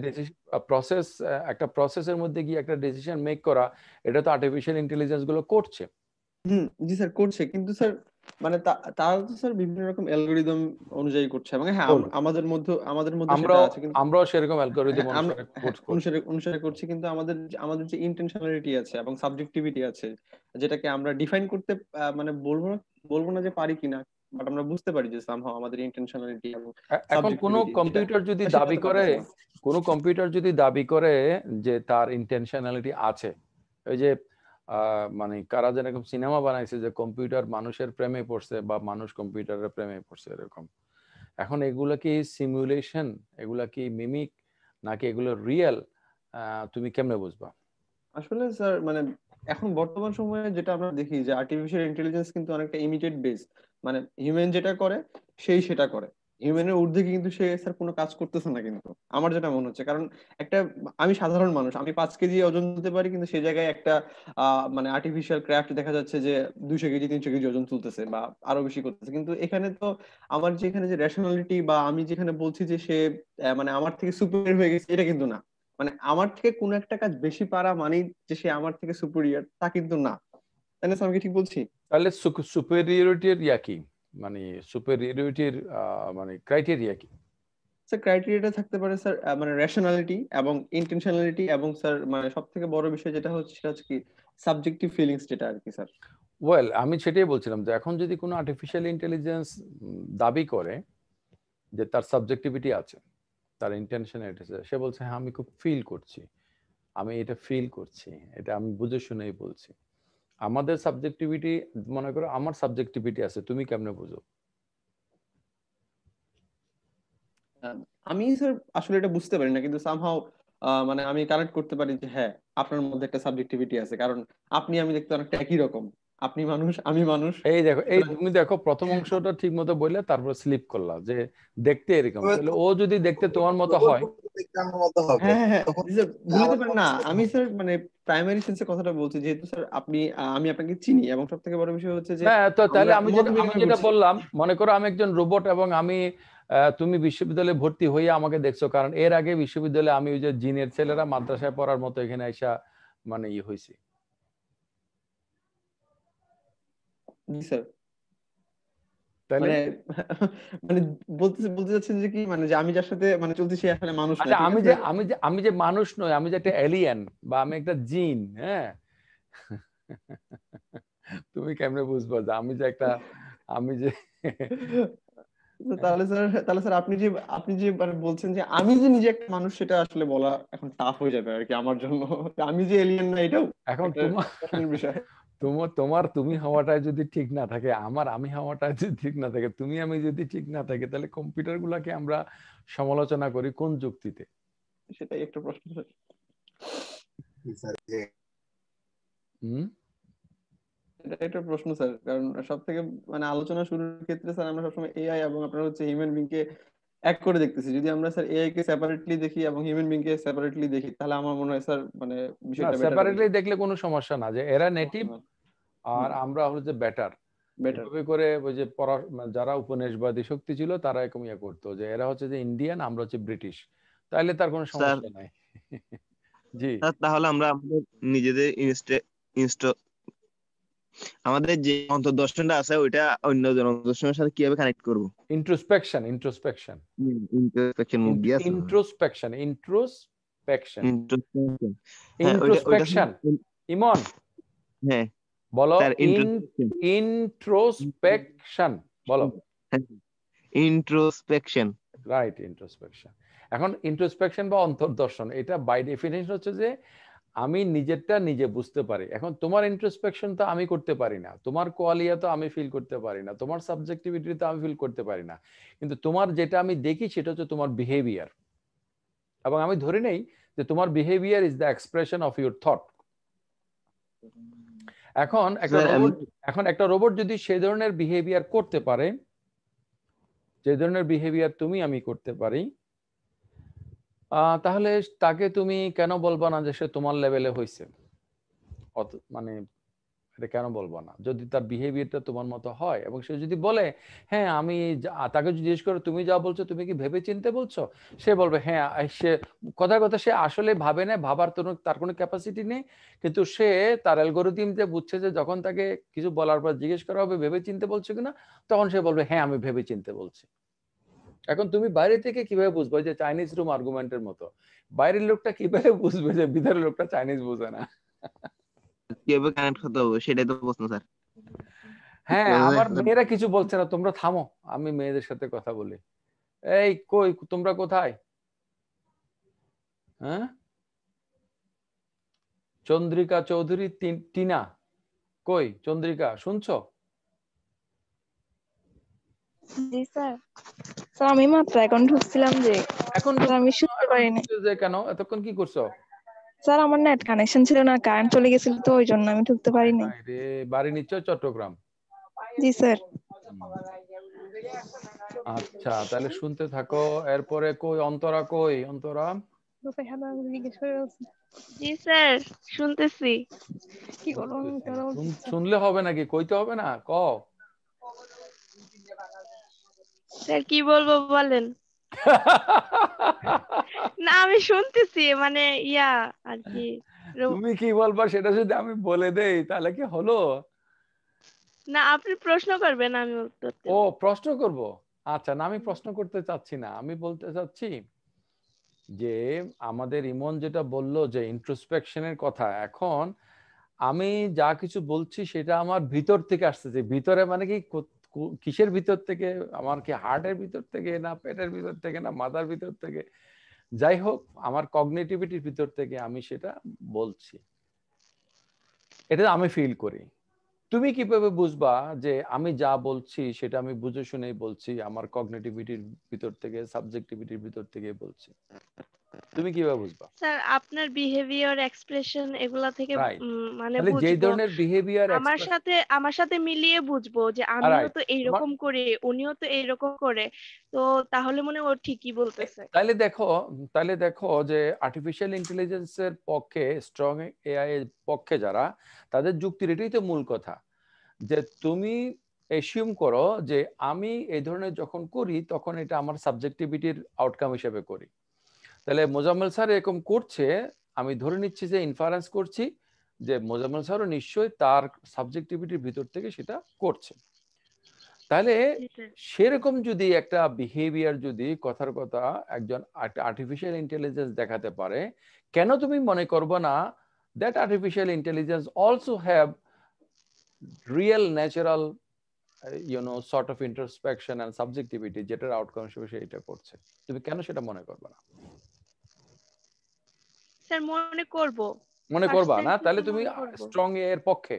প্রসেস একটা প্রসেসের মধ্যে গিয়ে একটা ডিসিশন মেক করা এটা তো আর্টিফিশিয়াল ইন্টেলিজেন্স গুলো করছে হুম জি স্যার করছে কিন্তু স্যার মানে তারা তো স্যার বিভিন্ন রকম অ্যালগোরিদম অনুযায়ী করছে এবং হ্যাঁ আমাদের মধ্যে আমাদের মধ্যে সেটা আছে কিন্তু আমরাও সেরকম অ্যালগোরিদম অনুসারে অনুসারে করছি কিন্তু আমাদের আমাদের যে ইন্টেনশনালিটি আছে এবং সাবজেক্টিভিটি আছে যেটাকে আমরা ডিফাইন করতে মানে বলবো না বলবো না যে পারি কিনা বাট আমরা বুঝতে পারি যে সামহাও আমাদের ইন্টেনশনালিটি এখন কোন কম্পিউটার যদি দাবি করে কোন কম্পিউটার যদি দাবি করে যে তার ইন্টেনশনালিটি আছে ওই যে মানে কারা যেন সিনেমা বানাইছে যে কম্পিউটার মানুষের প্রেমে পড়ছে বা মানুষ কম্পিউটারের প্রেমে পড়ছে এরকম এখন এগুলা কি সিমুলেশন এগুলা কি মিমিক নাকি এগুলো রিয়েল তুমি কেমনে বুঝবা আসলে স্যার মানে এখন বর্তমান সময়ে যেটা আমরা দেখি যে আর্টিফিশিয়াল ইন্টেলিজেন্স কিন্তু অনেকটা ইমিডিয়েট বেস মানে হিউম্যান যেটা করে সেই সেটা করে ইউএনের ঊর্ধ্বে কিন্তু সে স্যার কোনো কাজ করতেছে না কিন্তু আমার যেটা মনে হচ্ছে কারণ একটা আমি সাধারণ মানুষ আমি পাঁচ কেজি ওজন তুলতে পারি কিন্তু সেই জায়গায় একটা মানে আর্টিফিশিয়াল ক্রাফট দেখা যাচ্ছে যে দুশো কেজি তিনশো কেজি ওজন তুলতেছে বা আরো বেশি করতেছে কিন্তু এখানে তো আমার যেখানে যে রেশনালিটি বা আমি যেখানে বলছি যে সে মানে আমার থেকে সুপিরিয়র হয়ে গেছে এটা কিন্তু না মানে আমার থেকে কোনো একটা কাজ বেশি পারা মানেই যে সে আমার থেকে সুপিরিয়র তা কিন্তু না তাই না আমি ঠিক বলছি তাহলে সুপিরিয়রিটির ইয়া কি মানে সুপেরিয়রিটির মানে ক্রাইটেরিয়া কি স্যার ক্রাইটেরিয়াটা থাকতে পারে স্যার মানে রেশনালিটি এবং ইন্টেনশনালিটি এবং স্যার মানে সবথেকে বড় বিষয় যেটা হচ্ছে সেটা হচ্ছে কি সাবজেক্টিভ ফিলিংস যেটা আর কি স্যার ওয়েল আমি সেটাই বলছিলাম যে এখন যদি কোনো আর্টিফিশিয়াল ইন্টেলিজেন্স দাবি করে যে তার সাবজেক্টিভিটি আছে তার ইন্টেনশন এটা সে বলছে হ্যাঁ আমি খুব ফিল করছি আমি এটা ফিল করছি এটা আমি বুঝে শুনেই বলছি আমাদের সাবজেক্টিভিটি মনে করো আমার সাবজেক্টিভিটি আছে তুমি কেমনে বুঝো আমি স্যার আসলে এটা বুঝতে পারি না কিন্তু সামহাও মানে আমি কানেক্ট করতে পারি যে হ্যাঁ আপনার মধ্যে একটা সাবজেক্টিভিটি আছে কারণ আপনি আমি দেখতে অনেকটা একই রকম আপনি মানুষ আমি মানুষ এই দেখো এই তুমি দেখো প্রথম অংশটা ঠিক মতো বললে তারপর স্লিপ করলা যে দেখতে এরকম ও যদি দেখতে তোমার মতো হয় হ্যাঁ, হ্যাঁ, হ্যাঁ। না আমি স্যার মানে প্রাইমারি সেন্সে কথাটা বলছি যেহেতু স্যার আপনি আমি আপনাকে চিনি এবং সব থেকে বড় বিষয় হচ্ছে যে হ্যাঁ তো তাহলে আমি যেটা বললাম মনে করো আমি একজন রোবট এবং আমি তুমি বিশ্ববিদ্যালয়ে ভর্তি হয়ে আমাকে দেখছো কারণ এর আগে বিশ্ববিদ্যালয়ে আমি ওই যে জিনের ছেলেরা মাদ্রাসায় পড়ার মতো এখানে এসা মানে ই হয়েছে মানে, [laughs] মানে বলতে বলতে যে কি মানে যে আমি যার সাথে মানে আসলে মানুষ আচ্ছা, আমি যে আমি যে মানুষ নই আমি যে একটা এলিয়েন বা আমি একটা জিন হ্যাঁ [laughs] তুমি কেমনে বুঝবো যে আমি যে একটা আমি যে তাহলে স্যার তাহলে স্যার আপনি যে আপনি যে মানে বলছেন যে আমি যে নিজে একটা মানুষ সেটা আসলে বলা এখন টাফ হয়ে যাবে আর কি আমার জন্য আমি যে এলিয়েন না এটাও এখন তোমার বিষয় তোমার তোমার তুমি হওয়াটা যদি ঠিক না থাকে আমার আমি হওয়াটা যদি ঠিক না থাকে তুমি আমি যদি ঠিক না থাকে তাহলে কম্পিউটার গুলাকে আমরা সমালোচনা করি কোন যুক্তিতে সেটাই একটা প্রশ্ন এটা একটা প্রশ্ন স্যার কারণ সব থেকে মানে আলোচনা শুরুর ক্ষেত্রে স্যার আমরা সবসময় এআই এবং আপনার হচ্ছে হিউম্যান বিং কে এক করে দেখতেছি যদি আমরা স্যার এআই কে সেপারেটলি দেখি এবং হিউম্যান বিং কে সেপারেটলি দেখি তাহলে আমার মনে হয় স্যার মানে বিষয়টা সেপারেটলি দেখলে কোনো সমস্যা না যে এরা নেটিভ আর আমরা হলো যে বেটার এভাবে করে ওই যে যারা উপনিবেশবাদী শক্তি ছিল তারা এরকম ইয়া করতো যে এরা হচ্ছে যে ইন্ডিয়ান আমরা হচ্ছে ব্রিটিশ তাহলে তার কোনো সমস্যা নাই [laughs] জি তাহলে আমরা আমাদের নিজেদের আমাদের যে অন্তর্দর্শনটা আছে ওইটা অন্য জন অন্তর্দর্শনের সাথে কিভাবে কানেক্ট করব ইন্ট্রোস্পেকশন ইন্ট্রোস্পেকশন ইন্ট্রোস্পেকশন মুভি আছে ইন্ট্রোস্পেকশন ইন্ট্রোস্পেকশন ইন্ট্রোস্পেকশন ইমন হ্যাঁ বলো ইন্ট্রোস্পেকশন বলো ইন্ট্রোস্পেকশন রাইট ইন্ট্রোস্পেকশন এখন ইন্ট্রোস্পেকশন বা অন্তর্দর্শন এটা বাই ডেফিনেশন হচ্ছে যে আমি নিজেরটা নিজে বুঝতে পারি এখন তোমার ইন্ট্রোস্পেকশন তো আমি করতে পারি না তোমার কোয়ালিয়া তো আমি ফিল করতে পারি না তোমার সাবজেক্টিভিটি তো আমি ফিল করতে পারি না কিন্তু তোমার যেটা আমি দেখি সেটা হচ্ছে তোমার বিহেভিয়ার এবং আমি ধরে নেই যে তোমার behaviour is the expression of your thought এখন একটা রোবট এখন একটা রোবট যদি সেই ধরনের বিহেভিয়ার করতে পারে যে ধরনের বিহেভিয়ার তুমি আমি করতে পারি তাহলে তাকে তুমি কেন বলবা না যে সে তোমার লেভেলে হয়েছে মানে এটা কেন বলবো না যদি তার বিহেভিয়ারটা তোমার মতো হয় এবং সে যদি বলে হ্যাঁ আমি তাকে জিজ্ঞেস করো তুমি যা বলছো তুমি কি ভেবে চিনতে বলছো সে বলবে হ্যাঁ সে কথা কথা সে আসলে ভাবে না ভাবার তো তার কোনো ক্যাপাসিটি নেই কিন্তু সে তার অ্যালগোরিদিম যে বুঝছে যে যখন তাকে কিছু বলার পর জিজ্ঞেস করা হবে ভেবে চিনতে বলছো কিনা তখন সে বলবে হ্যাঁ আমি ভেবে চিনতে বলছি এখন তুমি বাইরে থেকে কিভাবে বুঝবে যে চাইনিজ রুম আর্গুমেন্টের মতো বাইরের লোকটা কিভাবে বুঝবে যে ভিতরের লোকটা চাইনিজ বোঝে না কিভাবে কানেক্ট হতে হবে সেটাই তো প্রশ্ন স্যার হ্যাঁ আমার মেয়েরা কিছু বলছে না তোমরা থামো আমি মেয়েদের সাথে কথা বলি এই কই তোমরা কোথায় হ্যাঁ চন্দ্রিকা চৌধুরী টিনা কই চন্দ্রিকা শুনছো জি স্যার আমি মাত্র এখন ঢুকছিলাম যে এখন আমি শুনতে পারিনি যে কেন এতক্ষণ কি করছো স্যার আমার নেট কানেকশন ছিল না কারেন্ট চলে গেছিল তো ওই জন্য আমি ঢুকতে পারিনি বাড়ি চট্টগ্রাম জি স্যার আচ্ছা তাহলে শুনতে থাকো এরপরে কই অন্তরা কই অন্তরা জি স্যার শুনতেছি কি করব শুনলে হবে নাকি কইতে হবে না কও স্যার কি বলবো বলেন না আমি শুনতেছি মানে ইয়া আর কি তুমি কি বলবা সেটা যদি আমি বলে দেই তাহলে কি হলো না আপনি প্রশ্ন করবেন আমি উত্তর ও প্রশ্ন করব আচ্ছা না আমি প্রশ্ন করতে চাচ্ছি না আমি বলতে চাচ্ছি যে আমাদের ইমন যেটা বলল যে ইন্ট্রোস্পেকশনের কথা এখন আমি যা কিছু বলছি সেটা আমার ভিতর থেকে আসতেছে ভিতরে মানে কি কিসের ভিতর থেকে আমার কি হার্টের ভিতর থেকে না পেটের ভিতর থেকে না মাদার ভিতর থেকে যাই হোক আমার কগনেটিভিটির ভিতর থেকে আমি সেটা বলছি এটা আমি ফিল করি তুমি কিভাবে বুঝবা যে আমি যা বলছি সেটা আমি বুঝে শুনেই বলছি আমার কগনেটিভিটির ভিতর থেকে সাবজেক্টিভিটির ভিতর থেকে বলছি তুমি কিভাবে বুঝবা স্যার আপনার বিহেভিয়ার এক্সপ্রেশন এগুলা থেকে মানে বুঝবো যে ধরনের বিহেভিয়ার আমার সাথে আমার সাথে মিলিয়ে বুঝবো যে আমিও তো এইরকম করি উনিও তো এইরকম করে তো তাহলে মনে ও ঠিকই বলতেছে তাহলে দেখো তাহলে দেখো যে আর্টিফিশিয়াল ইন্টেলিজেন্সের পক্ষে স্ট্রং এআই এর পক্ষে যারা তাদের যুক্তি এটাই তো মূল কথা যে তুমি এসিউম করো যে আমি এই ধরনের যখন করি তখন এটা আমার সাবজেক্টিভিটির আউটকাম হিসেবে করি তাহলে মোজাম্মল স্যার এরকম করছে আমি ধরে নিচ্ছি যে ইনফারেন্স করছি যে মোজাম্মল স্যারও নিশ্চয়ই তার সাবজেক্টিভিটির ভিতর থেকে সেটা করছে তাহলে সেরকম যদি একটা বিহেভিয়ার যদি কথার কথা একজন আর্টিফিশিয়াল ইন্টেলিজেন্স দেখাতে পারে কেন তুমি মনে করবে না that artificial intelligence also have real natural you know sort of introspection and subjectivity যেটার আউটকাম হিসেবে সে এটা করছে তুমি কেন সেটা মনে করবো না স্যার মনে করব মনে করবা না তাহলে তুমি স্ট্রং এর পক্ষে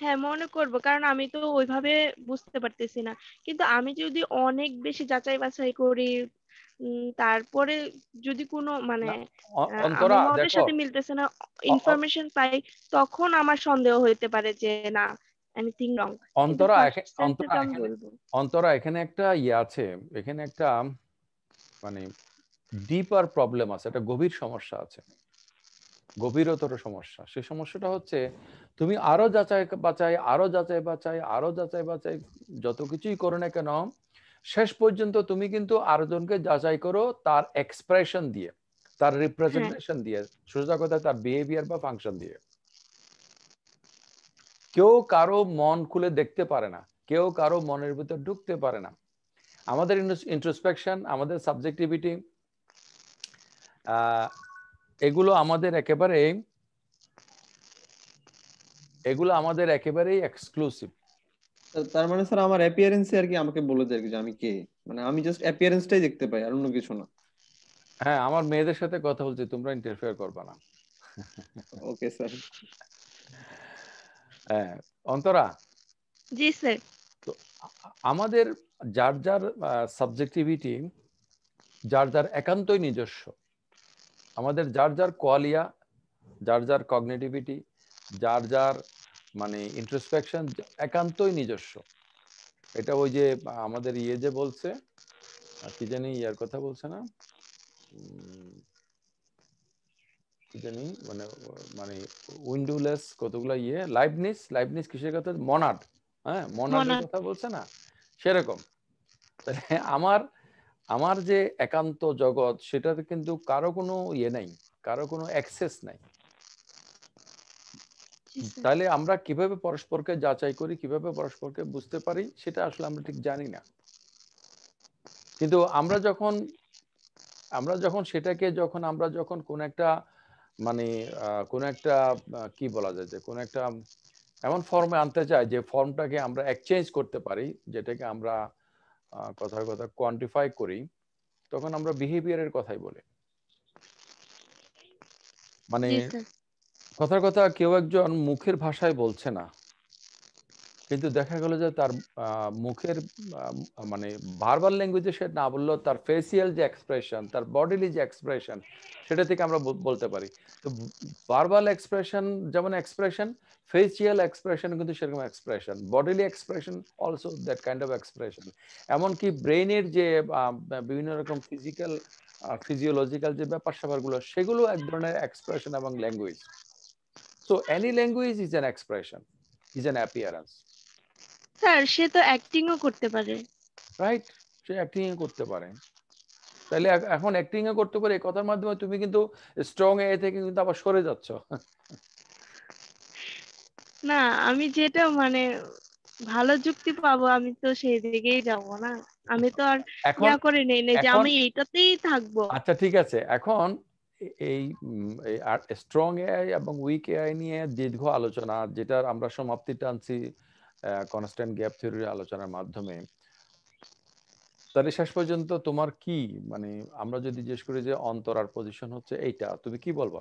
হ্যাঁ মনে করব কারণ আমি তো ওইভাবে বুঝতে পারতেছি না কিন্তু আমি যদি অনেক বেশি যাচাই বাছাই করি তারপরে যদি কোনো মানে আমাদের সাথে মিলতেছে না ইনফরমেশন পাই তখন আমার সন্দেহ হইতে পারে যে না এনিথিং রং অন্তরা অন্তরা এখানে একটা ইয়ে আছে এখানে একটা মানে ডিপার প্রবলেম আছে একটা গভীর সমস্যা আছে গভীরতর সমস্যা সেই সমস্যাটা হচ্ছে তুমি আরো যাচাই বাছাই আরো যাচাই বাছাই আরো যাচাই বাছাই যত কিছুই করো না কেন শেষ পর্যন্ত তুমি কিন্তু আরোজনকে যাচাই করো তার এক্সপ্রেশন দিয়ে তার রিপ্রেজেন্টেশন দিয়ে সোজা কথা তার বিহেভিয়ার বা ফাংশন দিয়ে কেউ কারো মন খুলে দেখতে পারে না কেউ কারো মনের ভিতর ঢুকতে পারে না আমাদের ইন্ট্রোস্পেকশন আমাদের সাবজেক্টিভিটি এগুলো আমাদের একেবারে এগুলো আমাদের একেবারে এক্সক্লুসিভ তার মানে স্যার আমার অ্যাপিয়ারেন্স আর কি আমাকে বলে দেয় যে আমি কে মানে আমি জাস্ট অ্যাপিয়ারেন্সটাই দেখতে পাই আর অন্য কিছু না হ্যাঁ আমার মেয়েদের সাথে কথা বলছি তোমরা ইন্টারফেয়ার করবে না ওকে স্যার হ্যাঁ অন্তরা জি স্যার তো আমাদের যার যার সাবজেক্টিভিটি যার যার একান্তই নিজস্ব আমাদের যার যার কোয়ালিয়া যার যার কগনেটিভিটি যার যার মানে ইন্ট্রোস্পেকশন একান্তই নিজস্ব এটা ওই যে আমাদের ইয়ে যে বলছে কি জানি ইয়ার কথা বলছে না জানি মানে মানে উইন্ডোলেস কতগুলো ইয়ে লাইভনিস লাইভনিস কিসের কথা মনাড হ্যাঁ মনাডের কথা বলছে না সেরকম আমার আমার যে একান্ত জগৎ সেটাতে কিন্তু কারো কোনো ইয়ে নাই কারো কোনো অ্যাক্সেস নাই তাহলে আমরা কিভাবে পরস্পরকে যাচাই করি কিভাবে পরস্পরকে বুঝতে পারি সেটা আসলে আমরা ঠিক জানি না কিন্তু আমরা যখন আমরা যখন সেটাকে যখন আমরা যখন কোন একটা মানে কোন একটা কি বলা যায় যে কোন একটা এমন ফর্মে আনতে চাই যে ফর্মটাকে আমরা এক্সচেঞ্জ করতে পারি যেটাকে আমরা কথার কথা কোয়ান্টিফাই করি তখন আমরা বিহেভিয়ারের কথাই বলি মানে কথার কথা কেউ একজন মুখের ভাষায় বলছে না কিন্তু দেখা গেল যে তার মুখের মানে ভার্বাল ল্যাঙ্গুয়েজে সে না বললেও তার ফেসিয়াল যে এক্সপ্রেশন তার বডিলি যে এক্সপ্রেশন সেটা থেকে আমরা বলতে পারি তো ভার্বাল এক্সপ্রেশন যেমন এক্সপ্রেশন ফেসিয়াল এক্সপ্রেশন কিন্তু সেরকম expression bodily expression also that kind of expression এমনকি ব্রেনের যে বিভিন্ন রকম ফিজিক্যাল ফিজিওলজিক্যাল যে ব্যাপার স্যাপারগুলো সেগুলো এক ধরনের এক্সপ্রেশন এবং language so any language is an expression is an appearance sir সে তো অ্যাক্টিংও করতে পারে রাইট সে অ্যাক্টিংও করতে পারে তাহলে এখন অ্যাক্টিং এ করতে পারে এই কথার মাধ্যমে তুমি কিন্তু স্ট্রং এ থেকে কিন্তু আবার সরে যাচ্ছ না আমি যেটা মানে ভালো যুক্তি পাবো আমি তো সেই দিকেই যাবো না আমি তো আর ইয়া করে নেই না যে আমি এইটাতেই থাকবো আচ্ছা ঠিক আছে এখন এই স্ট্রং এআই এবং উইক এআই নিয়ে দীর্ঘ আলোচনা যেটার আমরা সমাপ্তি টানছি কনস্ট্যান্ট গ্যাপ থিওরির আলোচনার মাধ্যমে তাহলে শেষ পর্যন্ত তোমার কি মানে আমরা যদি জিজ্ঞেস করি যে অন্তর আর পজিশন হচ্ছে এইটা তুমি কি বলবা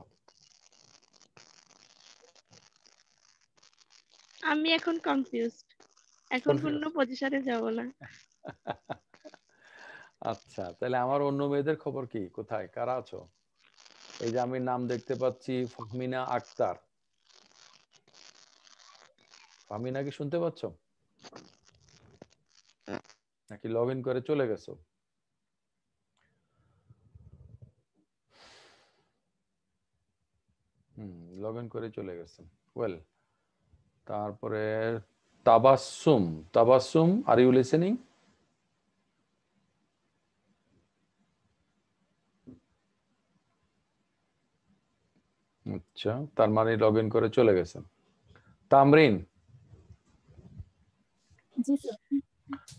আমি এখন কনফিউজড এখন কোন পজিশনে যাব না আচ্ছা তাহলে আমার অন্য মেয়েদের খবর কি কোথায় কারা আছো এই যে আমি নাম দেখতে পাচ্ছি ফাহমিনা আক্তার ফাহমিনা কি শুনতে পাচ্ছ নাকি লগ ইন করে চলে গেছো লগ ইন করে চলে গেছে ওয়েল তারপরে Tabassum Tabassum are you listening আচ্ছা তার মানে লগ ইন করে চলে গেছেন তামরিন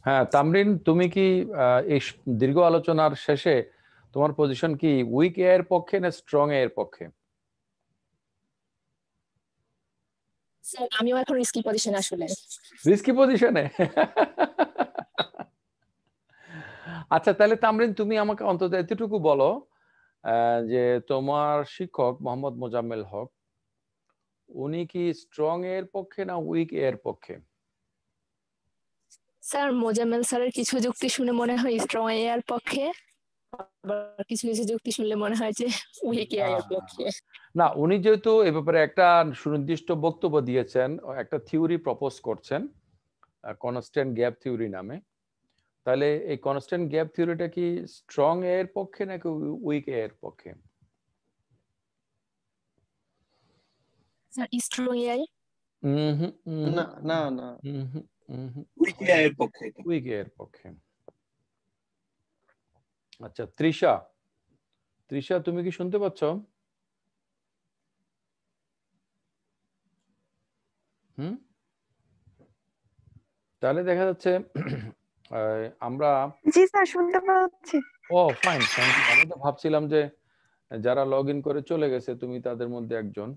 হ্যাঁ তামরিন তুমি কি এই দীর্ঘ আলোচনার শেষে তোমার পজিশন কি উইক এ এর পক্ষে না স্ট্রং এর পক্ষে আমিও এখন রিস্কি পজিশনে আসলে রিস্কি পজিশনে আচ্ছা তাহলে তামরিন তুমি আমাকে অন্তত এতটুকু বলো যে তোমার শিক্ষক মোহাম্মদ মোজাম্মেল হক উনি কি স্ট্রং এর পক্ষে না উইক এর পক্ষে স্যার মোজাম্মেল স্যারের কিছু যুক্তি শুনে মনে হয় স্ট্রং এয়ার পক্ষে কিছু কিছু যুক্তি শুনলে মনে হয় যে উইক এয়ার পক্ষে না উনি যেহেতু এ ব্যাপারে একটা সুনির্দিষ্ট বক্তব্য দিয়েছেন একটা থিওরি প্রপোজ করছেন কনস্ট্যান্ট গ্যাপ থিওরি নামে তাহলে এই কনস্ট্যান্ট গ্যাপ থিওরিটা কি স্ট্রং এর পক্ষে নাকি উইক এর পক্ষে স্যার স্ট্রং এআই না না না পক্ষে mm-hmm. পক্ষে আচ্ছা তৃষা তৃষা তুমি কি শুনতে পাচ্ছ হুম তাহলে দেখা যাচ্ছে আমরা জি স্যার শুনতে পাচ্ছি ও ফাইন আমি তো ভাবছিলাম যে যারা লগ ইন করে চলে গেছে তুমি তাদের মধ্যে একজন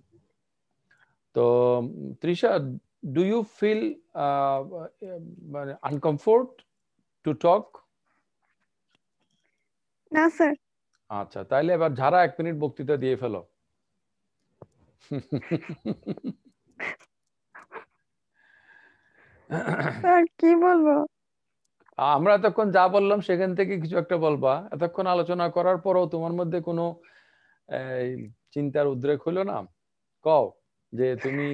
তো Trisha do you feel uh, uh মানে uncomfort to talk না স্যার আচ্ছা তাইলে এবার যারা এক মিনিট বক্তৃতা দিয়ে ফেলো কি বলবো আমরা এতক্ষণ যা বললাম সেখান থেকে কিছু একটা বলবা এতক্ষণ আলোচনা করার পরও তোমার মধ্যে কোনো চিন্তার উদ্রেক হলো না কও যে তুমি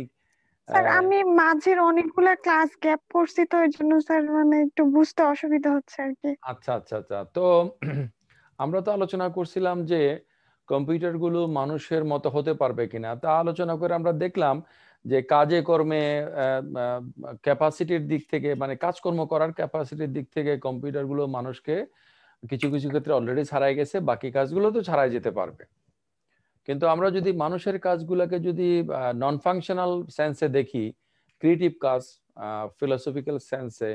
স্যার আমি মাঝের অনেকগুলা ক্লাস গ্যাপ করছি তো এর জন্য স্যার মানে একটু বুঝতে অসুবিধা হচ্ছে আর কি আচ্ছা আচ্ছা আচ্ছা তো [clears throat] আমরা তো আলোচনা করছিলাম যে কম্পিউটার গুলো মানুষের মতো হতে পারবে কিনা তা আলোচনা করে আমরা দেখলাম যে কাজে কর্মে ক্যাপাসিটির দিক থেকে মানে কাজকর্ম করার ক্যাপাসিটির দিক থেকে কম্পিউটারগুলো মানুষকে কিছু কিছু ক্ষেত্রে অলরেডি ছাড়াই গেছে বাকি কাজগুলো তো ছাড়াই যেতে পারবে কিন্তু আমরা যদি মানুষের কাজগুলোকে যদি নন ফাংশনাল সেন্সে দেখি ক্রিয়েটিভ কাজ ফিলোসফিক্যাল সেন্সে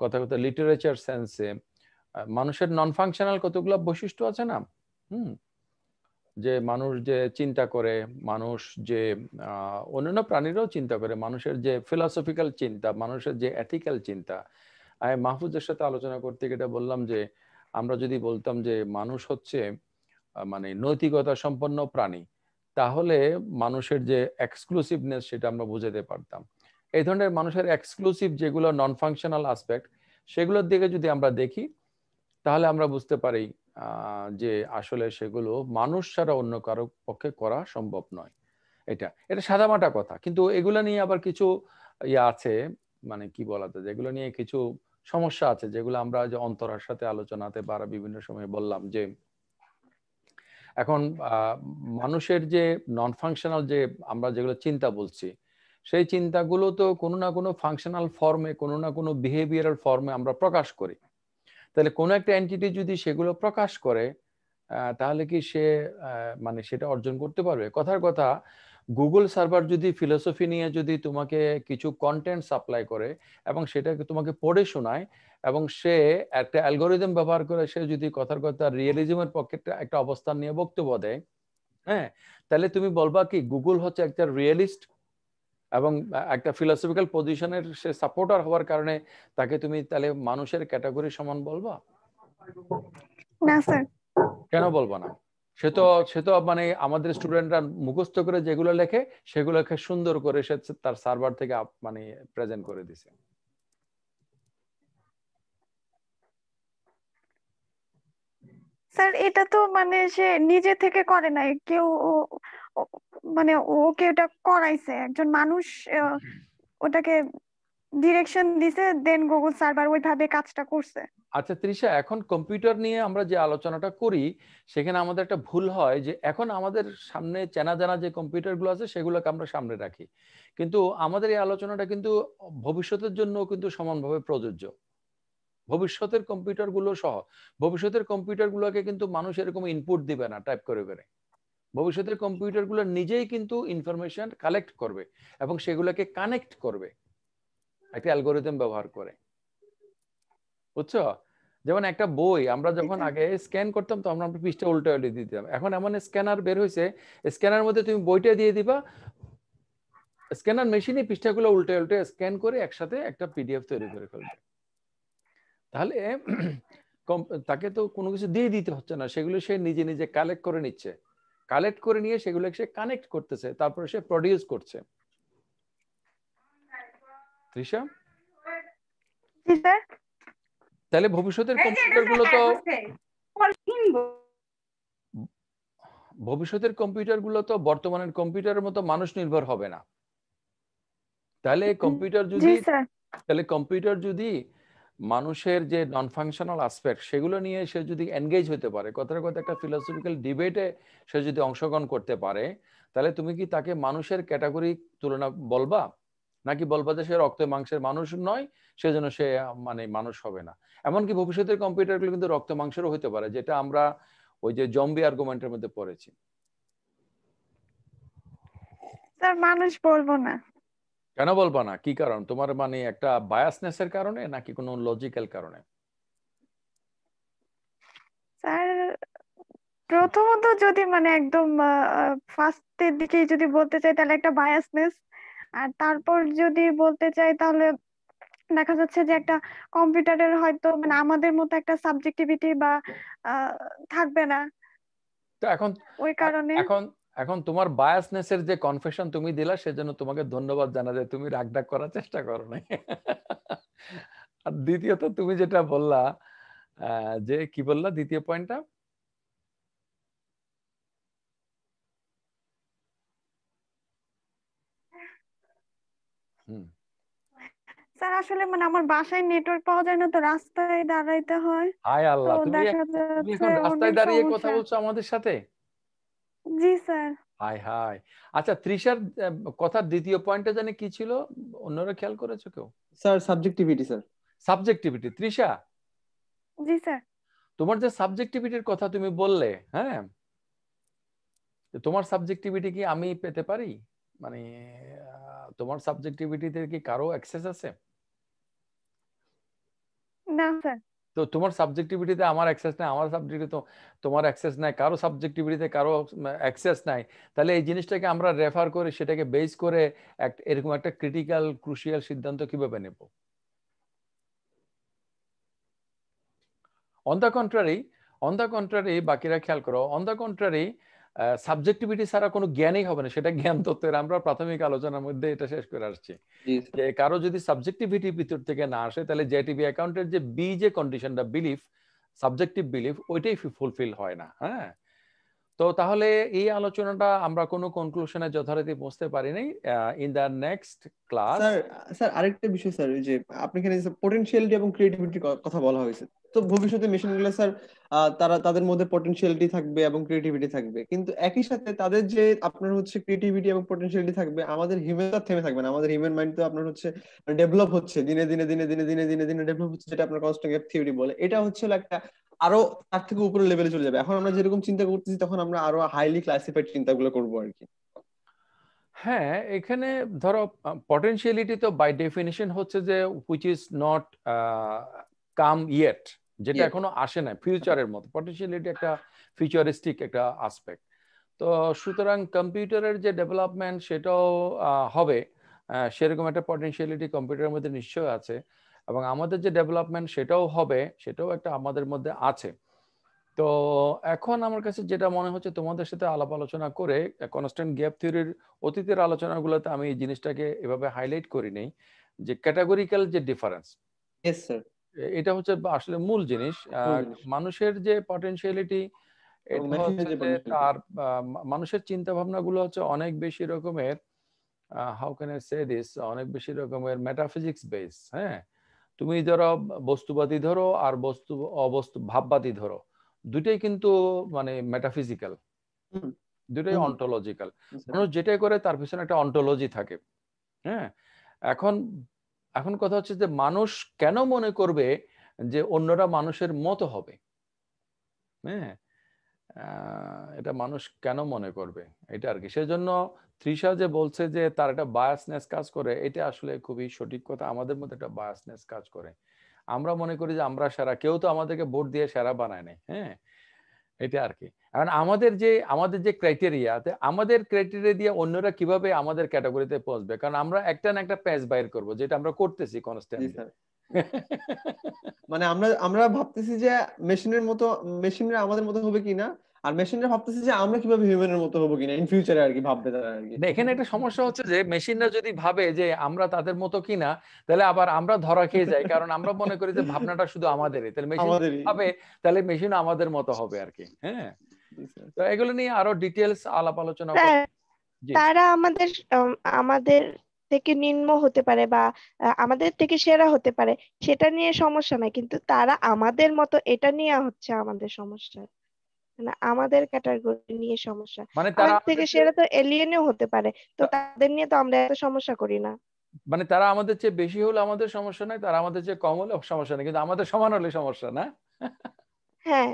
কথা কথা লিটারেচার সেন্সে মানুষের নন ফাংশনাল কতগুলো বৈশিষ্ট্য আছে না হুম যে মানুষ যে চিন্তা করে মানুষ যে অন্যান্য প্রাণীরাও চিন্তা করে মানুষের যে ফিলসফিক্যাল চিন্তা মানুষের যে এথিক্যাল চিন্তা আমি মাহফুজের সাথে আলোচনা করতে গিয়ে বললাম যে আমরা যদি বলতাম যে মানুষ হচ্ছে মানে নৈতিকতা সম্পন্ন প্রাণী তাহলে মানুষের যে এক্সক্লুসিভনেস সেটা আমরা বুঝাতে পারতাম এই ধরনের মানুষের এক্সক্লুসিভ যেগুলো নন ফাংশনাল আসপেক্ট সেগুলোর দিকে যদি আমরা দেখি তাহলে আমরা বুঝতে পারি যে আসলে সেগুলো মানুষ ছাড়া অন্য কারো পক্ষে করা সম্ভব নয় এটা এটা সাদামাটা কথা কিন্তু এগুলো নিয়ে আবার কিছু ইয়ে আছে মানে কি বলাতে যেগুলো নিয়ে কিছু সমস্যা আছে যেগুলো আমরা যে অন্তরার সাথে আলোচনাতে বা বিভিন্ন সময় বললাম যে এখন মানুষের যে নন ফাংশনাল যে আমরা যেগুলো চিন্তা বলছি সেই চিন্তাগুলো তো কোনো না কোনো ফাংশনাল ফর্মে কোনো না কোনো বিহেভিয়ারাল ফর্মে আমরা প্রকাশ করি তাহলে কোনো একটা এন্টিটি যদি সেগুলো প্রকাশ করে তাহলে কি সে মানে সেটা অর্জন করতে পারবে কথার কথা গুগল সার্ভার যদি ফিলোসফি নিয়ে যদি তোমাকে কিছু কন্টেন্ট সাপ্লাই করে এবং সেটাকে তোমাকে পড়ে শোনায় এবং সে একটা অ্যালগোরিদম ব্যবহার করে সে যদি কথার কথা রিয়েলিজমের পক্ষে একটা অবস্থান নিয়ে বক্তব্য দেয় হ্যাঁ তাহলে তুমি বলবা কি গুগল হচ্ছে একটা রিয়েলিস্ট এবং একটা ফিলোসফিক্যাল পজিশনের সে সাপোর্টার হওয়ার কারণে তাকে তুমি তাহলে মানুষের ক্যাটাগরি সমান বলবা না স্যার কেন বলবা না সে তো সে তো মানে আমাদের স্টুডেন্টরা মুখস্থ করে যেগুলো লেখে সেগুলোকে সুন্দর করে সে তার সার্ভার থেকে মানে প্রেজেন্ট করে দিছে স্যার এটা তো মানে সে নিজে থেকে করে নাই কেউ মানে ওকে এটা করাইছে একজন মানুষ ওটাকে ডিরেকশন দিছে দেন গুগল সার্ভার ওইভাবে কাজটা করছে আচ্ছা ত্রিশা এখন কম্পিউটার নিয়ে আমরা যে আলোচনাটা করি সেখানে আমাদের একটা ভুল হয় যে এখন আমাদের সামনে চেনা জানা যে কম্পিউটারগুলো আছে সেগুলোকে আমরা সামনে রাখি কিন্তু আমাদের এই আলোচনাটা কিন্তু ভবিষ্যতের জন্য কিন্তু সমানভাবে প্রযোজ্য ভবিষ্যতের কম্পিউটারগুলো সহ ভবিষ্যতের কম্পিউটারগুলোকে কিন্তু মানুষ এরকম ইনপুট দিবে না টাইপ করে করে ভবিষ্যতের কম্পিউটারগুলো নিজেই কিন্তু ইনফরমেশন কালেক্ট করবে এবং সেগুলোকে কানেক্ট করবে একটা অ্যালগোরিদম ব্যবহার করে বুঝছো যেমন একটা বই আমরা যখন আগে স্ক্যান করতাম তো আমরা পৃষ্ঠা উল্টে উল্টে দিয়ে দিতাম এখন এমন স্ক্যানার বের হয়েছে স্ক্যানার মধ্যে তুমি বইটা দিয়ে দিবা স্ক্যানার মেশিনে পৃষ্ঠাগুলো উল্টে উল্টে স্ক্যান করে একসাথে একটা পিডিএফ তৈরি করে ফেলবে তাহলে [clears throat] তাকে তো কোনো কিছু দিয়ে দিতে হচ্ছে না সেগুলো সে নিজে নিজে কালেক্ট করে নিচ্ছে কালেক্ট করে নিয়ে সেগুলো সে কানেক্ট করতেছে তারপরে সে প্রডিউস করছে তৃষা তাহলে ভবিষ্যতের কম্পিউটার গুলো তো হ্যাঁ, ভবিষ্যতের কম্পিউটার গুলো তো বর্তমানের কম্পিউটারের মতো মানুষ নির্ভর হবে না তাহলে কম্পিউটার যদি তাহলে কম্পিউটার যদি মানুষের যে নন ফাংশনাল আসপেক্ট সেগুলো নিয়ে সে যদি এনগেজ হতে পারে কথার কথা একটা ফিলোসফিক্যাল ডিবেটে সে যদি অংশগ্রহণ করতে পারে তাহলে তুমি কি তাকে মানুষের ক্যাটাগরি তুলনা বলবা নাকি বলবা যে সে রক্ত মাংসের মানুষ নয় সেজন্য সে মানে মানুষ হবে না এমনকি ভবিষ্যতের কম্পিউটারগুলো কিন্তু রক্ত মাংসেরও হতে পারে যেটা আমরা ওই যে জম্বি আর্গুমেন্টের মধ্যে পড়েছি স্যার মানুষ বলবো না কেন বলবো না কি কারণ তোমার মানে একটা বায়াসনেস এর কারণে নাকি কোনো লজিক্যাল কারণে স্যার প্রথমত যদি মানে একদম ফার্স্টের দিকে যদি বলতে চাই তাহলে একটা বায়াসনেস আর তারপর যদি বলতে চাই তাহলে দেখা যাচ্ছে যে একটা কম্পিউটারের হয়তো মানে আমাদের মতো একটা সাবজেক্টিভিটি বা থাকবে না তো এখন ওই কারণে এখন এখন তোমার এর যে কনফেশন তুমি দিলা সেজন্য তোমাকে ধন্যবাদ জানা যায় তুমি রাগডাক করার চেষ্টা করো না আর দ্বিতীয়ত তুমি যেটা বললা যে কি বললা দ্বিতীয় পয়েন্টটা স্যার আসলে মানে আমার বাসায় নেটওয়ার্ক পাওয়া যায় না তো রাস্তায় দাঁড়াইতে হয় হায় আল্লাহ তুমি এখন রাস্তায় দাঁড়িয়ে কথা বলছো আমাদের সাথে জি স্যার আচ্ছা ত্রিশার কথার দ্বিতীয় পয়েন্টটা জানি কি ছিল অন্যরা খেয়াল করেছো কেউ sir subjectivity sir subjectivity Trisha ji sir তোমার যে সাবজেক্টিভিটির কথা তুমি বললে হ্যাঁ তোমার সাবজেক্টিভিটি কি আমি পেতে পারি মানে তোমার সাবজেক্টিভিটিতে কি কারো অ্যাক্সেস আছে না স্যার তো তোমার সাবজেক্টিভিটিতে আমার অ্যাক্সেস নাই আমার সাবজেক্টে তো তোমার অ্যাক্সেস নাই কারো সাবজেক্টিভিটিতে কারো অ্যাক্সেস নাই তাহলে এই জিনিসটাকে আমরা রেফার করে সেটাকে বেস করে এরকম একটা ক্রিটিক্যাল ক্রুশিয়াল সিদ্ধান্ত কিভাবে নেব on the contrary on the contrary বাকিরা খেয়াল করো অন দ্য কন্ট্রারি সাবজেক্টিভিটি ছাড়া কোনো জ্ঞানই হবে না সেটা জ্ঞান তত্ত্বের আমরা প্রাথমিক আলোচনার মধ্যে এটা শেষ করে আসছি যে কারো যদি সাবজেক্টিভিটি ভিতর থেকে না আসে তাহলে জেটিভি অ্যাকাউন্টের যে বি যে কন্ডিশনটা বিলিফ সাবজেক্টিভ বিলিফ ওইটাই ফুলফিল হয় না হ্যাঁ তো তাহলে এই আলোচনাটা আমরা কোনো কনক্লুশনে যথারীতি পৌঁছতে পারিনি in the next class sir sir আরেকটা বিষয় স্যার যে আপনি এখানে পটেনশিয়ালিটি এবং ক্রিয়েটিভিটি কথা বলা হয়েছে তো ভবিষ্যতে মেশিনগুলো স্যার তারা তাদের মধ্যে পটেনশিয়ালিটি থাকবে এবং ক্রিয়েটিভিটি থাকবে কিন্তু একই সাথে তাদের যে আপনার হচ্ছে ক্রিয়েটিভিটি এবং পটেনশিয়ালিটি থাকবে আমাদের হিউম্যানটা থেমে থাকবে না আমাদের হিউম্যান মাইন্ড তো আপনার হচ্ছে ডেভেলপ হচ্ছে দিনে দিনে দিনে দিনে দিনে দিনে দিনে ডেভেলপ হচ্ছে যেটা আপনার কনস্ট্যান্ট থিওরি বলে এটা হচ্ছে একটা আরো তার থেকে উপরে লেভেলে চলে যাবে এখন আমরা যেরকম চিন্তা করতেছি তখন আমরা আরো হাইলি ক্লাসিফাইড চিন্তাগুলো করবো আর কি হ্যাঁ এখানে ধরো পটেনশিয়ালিটি তো বাই ডেফিনিশন হচ্ছে যে which is not come yet যেটা এখনো আসে না ফিউচারের মতো পটেনশিয়ালিটি একটা ফিউচারিস্টিক একটা আসপেক্ট তো সুতরাং কম্পিউটারের যে ডেভেলপমেন্ট সেটাও হবে সেরকম একটা পটেনশিয়ালিটি কম্পিউটারের মধ্যে নিশ্চয় আছে এবং আমাদের যে ডেভেলপমেন্ট সেটাও হবে সেটাও একটা আমাদের মধ্যে আছে তো এখন আমার কাছে যেটা মনে হচ্ছে তোমাদের সাথে আলাপ আলোচনা করে কনস্ট্যান্ট গ্যাপ থিওরির অতীতের আলোচনাগুলোতে আমি এই জিনিসটাকে এভাবে হাইলাইট করি নেই যে ক্যাটাগরিক্যাল যে ডিফারেন্স এটা হচ্ছে আসলে মূল জিনিস মানুষের যে পটেনশিয়ালিটি তার মানুষের চিন্তা ভাবনা গুলো হচ্ছে অনেক বেশি রকমের how can I say this অনেক বেশি রকমের মেটাফিজিক্স বেস হ্যাঁ তুমি ধরো বস্তুবাদী ধরো আর বস্তু অবস্তু ভাববাদী ধরো দুটাই কিন্তু মানে মেটাফিজিক্যাল দুটাই অন্টোলজিক্যাল মানুষ যেটাই করে তার পিছনে একটা অন্টোলজি থাকে হ্যাঁ এখন এখন কথা হচ্ছে যে মানুষ কেন মনে করবে যে অন্যরা মানুষের মতো হবে হ্যাঁ এটা মানুষ কেন মনে করবে এটা আর কি সেজন্য তৃষা যে বলছে যে তার একটা বায়াসনেস কাজ করে এটা আসলে খুবই সঠিক কথা আমাদের মধ্যে একটা বায়াসনেস কাজ করে আমরা মনে করি যে আমরা সেরা কেউ তো আমাদেরকে ভোট দিয়ে সেরা বানায় নাই হ্যাঁ এটা আর কি এখন আমাদের যে আমাদের যে ক্রাইটেরিয়াতে আমাদের ক্রাইটেরিয়া দিয়ে অন্যরা কিভাবে আমাদের ক্যাটাগরিতে পৌঁছবে কারণ আমরা একটা না একটা প্যাচ বাইর করব যেটা আমরা করতেছি কনস্ট্যান্টলি [laughs] মানে আমরা আমরা ভাবতেছি যে মেশিনের মতো মেশিনরা আমাদের মতো হবে কিনা আর মেশিনরা ভাবতেছে যে আমরা কিভাবে হিউম্যানের মতো হবো কিনা ইন ফিউচারে আর কি ভাববে তারা আর কি এখানে একটা সমস্যা হচ্ছে যে মেশিনরা যদি ভাবে যে আমরা তাদের মতো কিনা তাহলে আবার আমরা ধরা খেয়ে যাই কারণ আমরা মনে করি যে ভাবনাটা শুধু আমাদেরই তাহলে মেশিন ভাবে তাহলে মেশিন আমাদের মতো হবে আর কি হ্যাঁ তো এগুলো নিয়ে আরো ডিটেলস আলাপ আলোচনা তারা আমাদের আমাদের থেকে নিম্ন হতে পারে বা আমাদের থেকে সেরা হতে পারে সেটা নিয়ে সমস্যা নাই কিন্তু তারা আমাদের মতো এটা নিয়ে হচ্ছে আমাদের সমস্যা মানে আমাদের ক্যাটাগরি নিয়ে সমস্যা মানে তারা থেকে সেরা তো এলিয়েনও হতে পারে তো তাদের নিয়ে তো আমরা এত সমস্যা করি না মানে তারা আমাদের চেয়ে বেশি হলে আমাদের সমস্যা নাই তারা আমাদের চেয়ে কম হলে সমস্যা নেই কিন্তু আমাদের সমান হলে সমস্যা না হ্যাঁ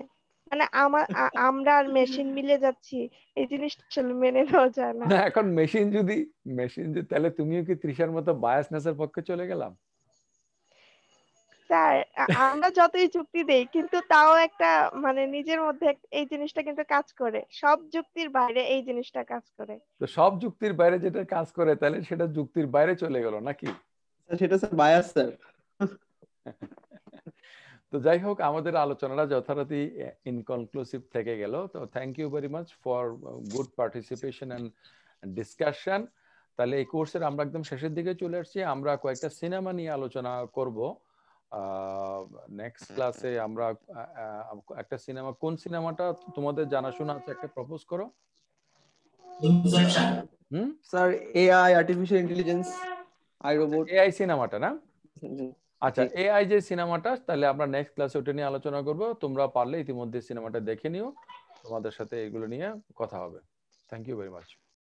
মানে আমার আমরা আর মেশিন মিলে যাচ্ছি এই জিনিসটা মেনে নেওয়া যায় না এখন মেশিন যদি মেশিন যদি তাহলে তুমিও কি তৃষার মতো বায়াসনেসের পক্ষে চলে গেলাম স্যার আমরা যতই যুক্তি দেই কিন্তু তাও একটা মানে নিজের মধ্যে এই জিনিসটা কিন্তু কাজ করে সব যুক্তির বাইরে এই জিনিসটা কাজ করে তো সব যুক্তির বাইরে যেটা কাজ করে তাহলে সেটা যুক্তির বাইরে চলে গেল নাকি সেটা স্যার বায়াস স্যার তো যাই হোক আমাদের আলোচনাটা যথারীতি ইনকনক্লুসিভ থেকে গেল তো thank you very much for good participation and discussion তাহলে এই কোর্সের আমরা একদম শেষের দিকে চলে আসছি আমরা কয়েকটা সিনেমা নিয়ে আলোচনা করব নেক্সট আচ্ছা। ক্লাসে আমরা একটা সিনেমা কোন সিনেমাটা তোমাদের জানাশোনা আছে একটা প্রপোজ করো sir AI artificial intelligence I robot AI সিনেমাটা না আচ্ছা এআই যে সিনেমাটা তাহলে আমরা নেক্সট ক্লাসে ওটা নিয়ে আলোচনা করব তোমরা পারলে ইতিমধ্যে সিনেমাটা দেখে নিও তোমাদের সাথে এগুলো নিয়ে কথা হবে থ্যাংক ইউ ভেরি মাচ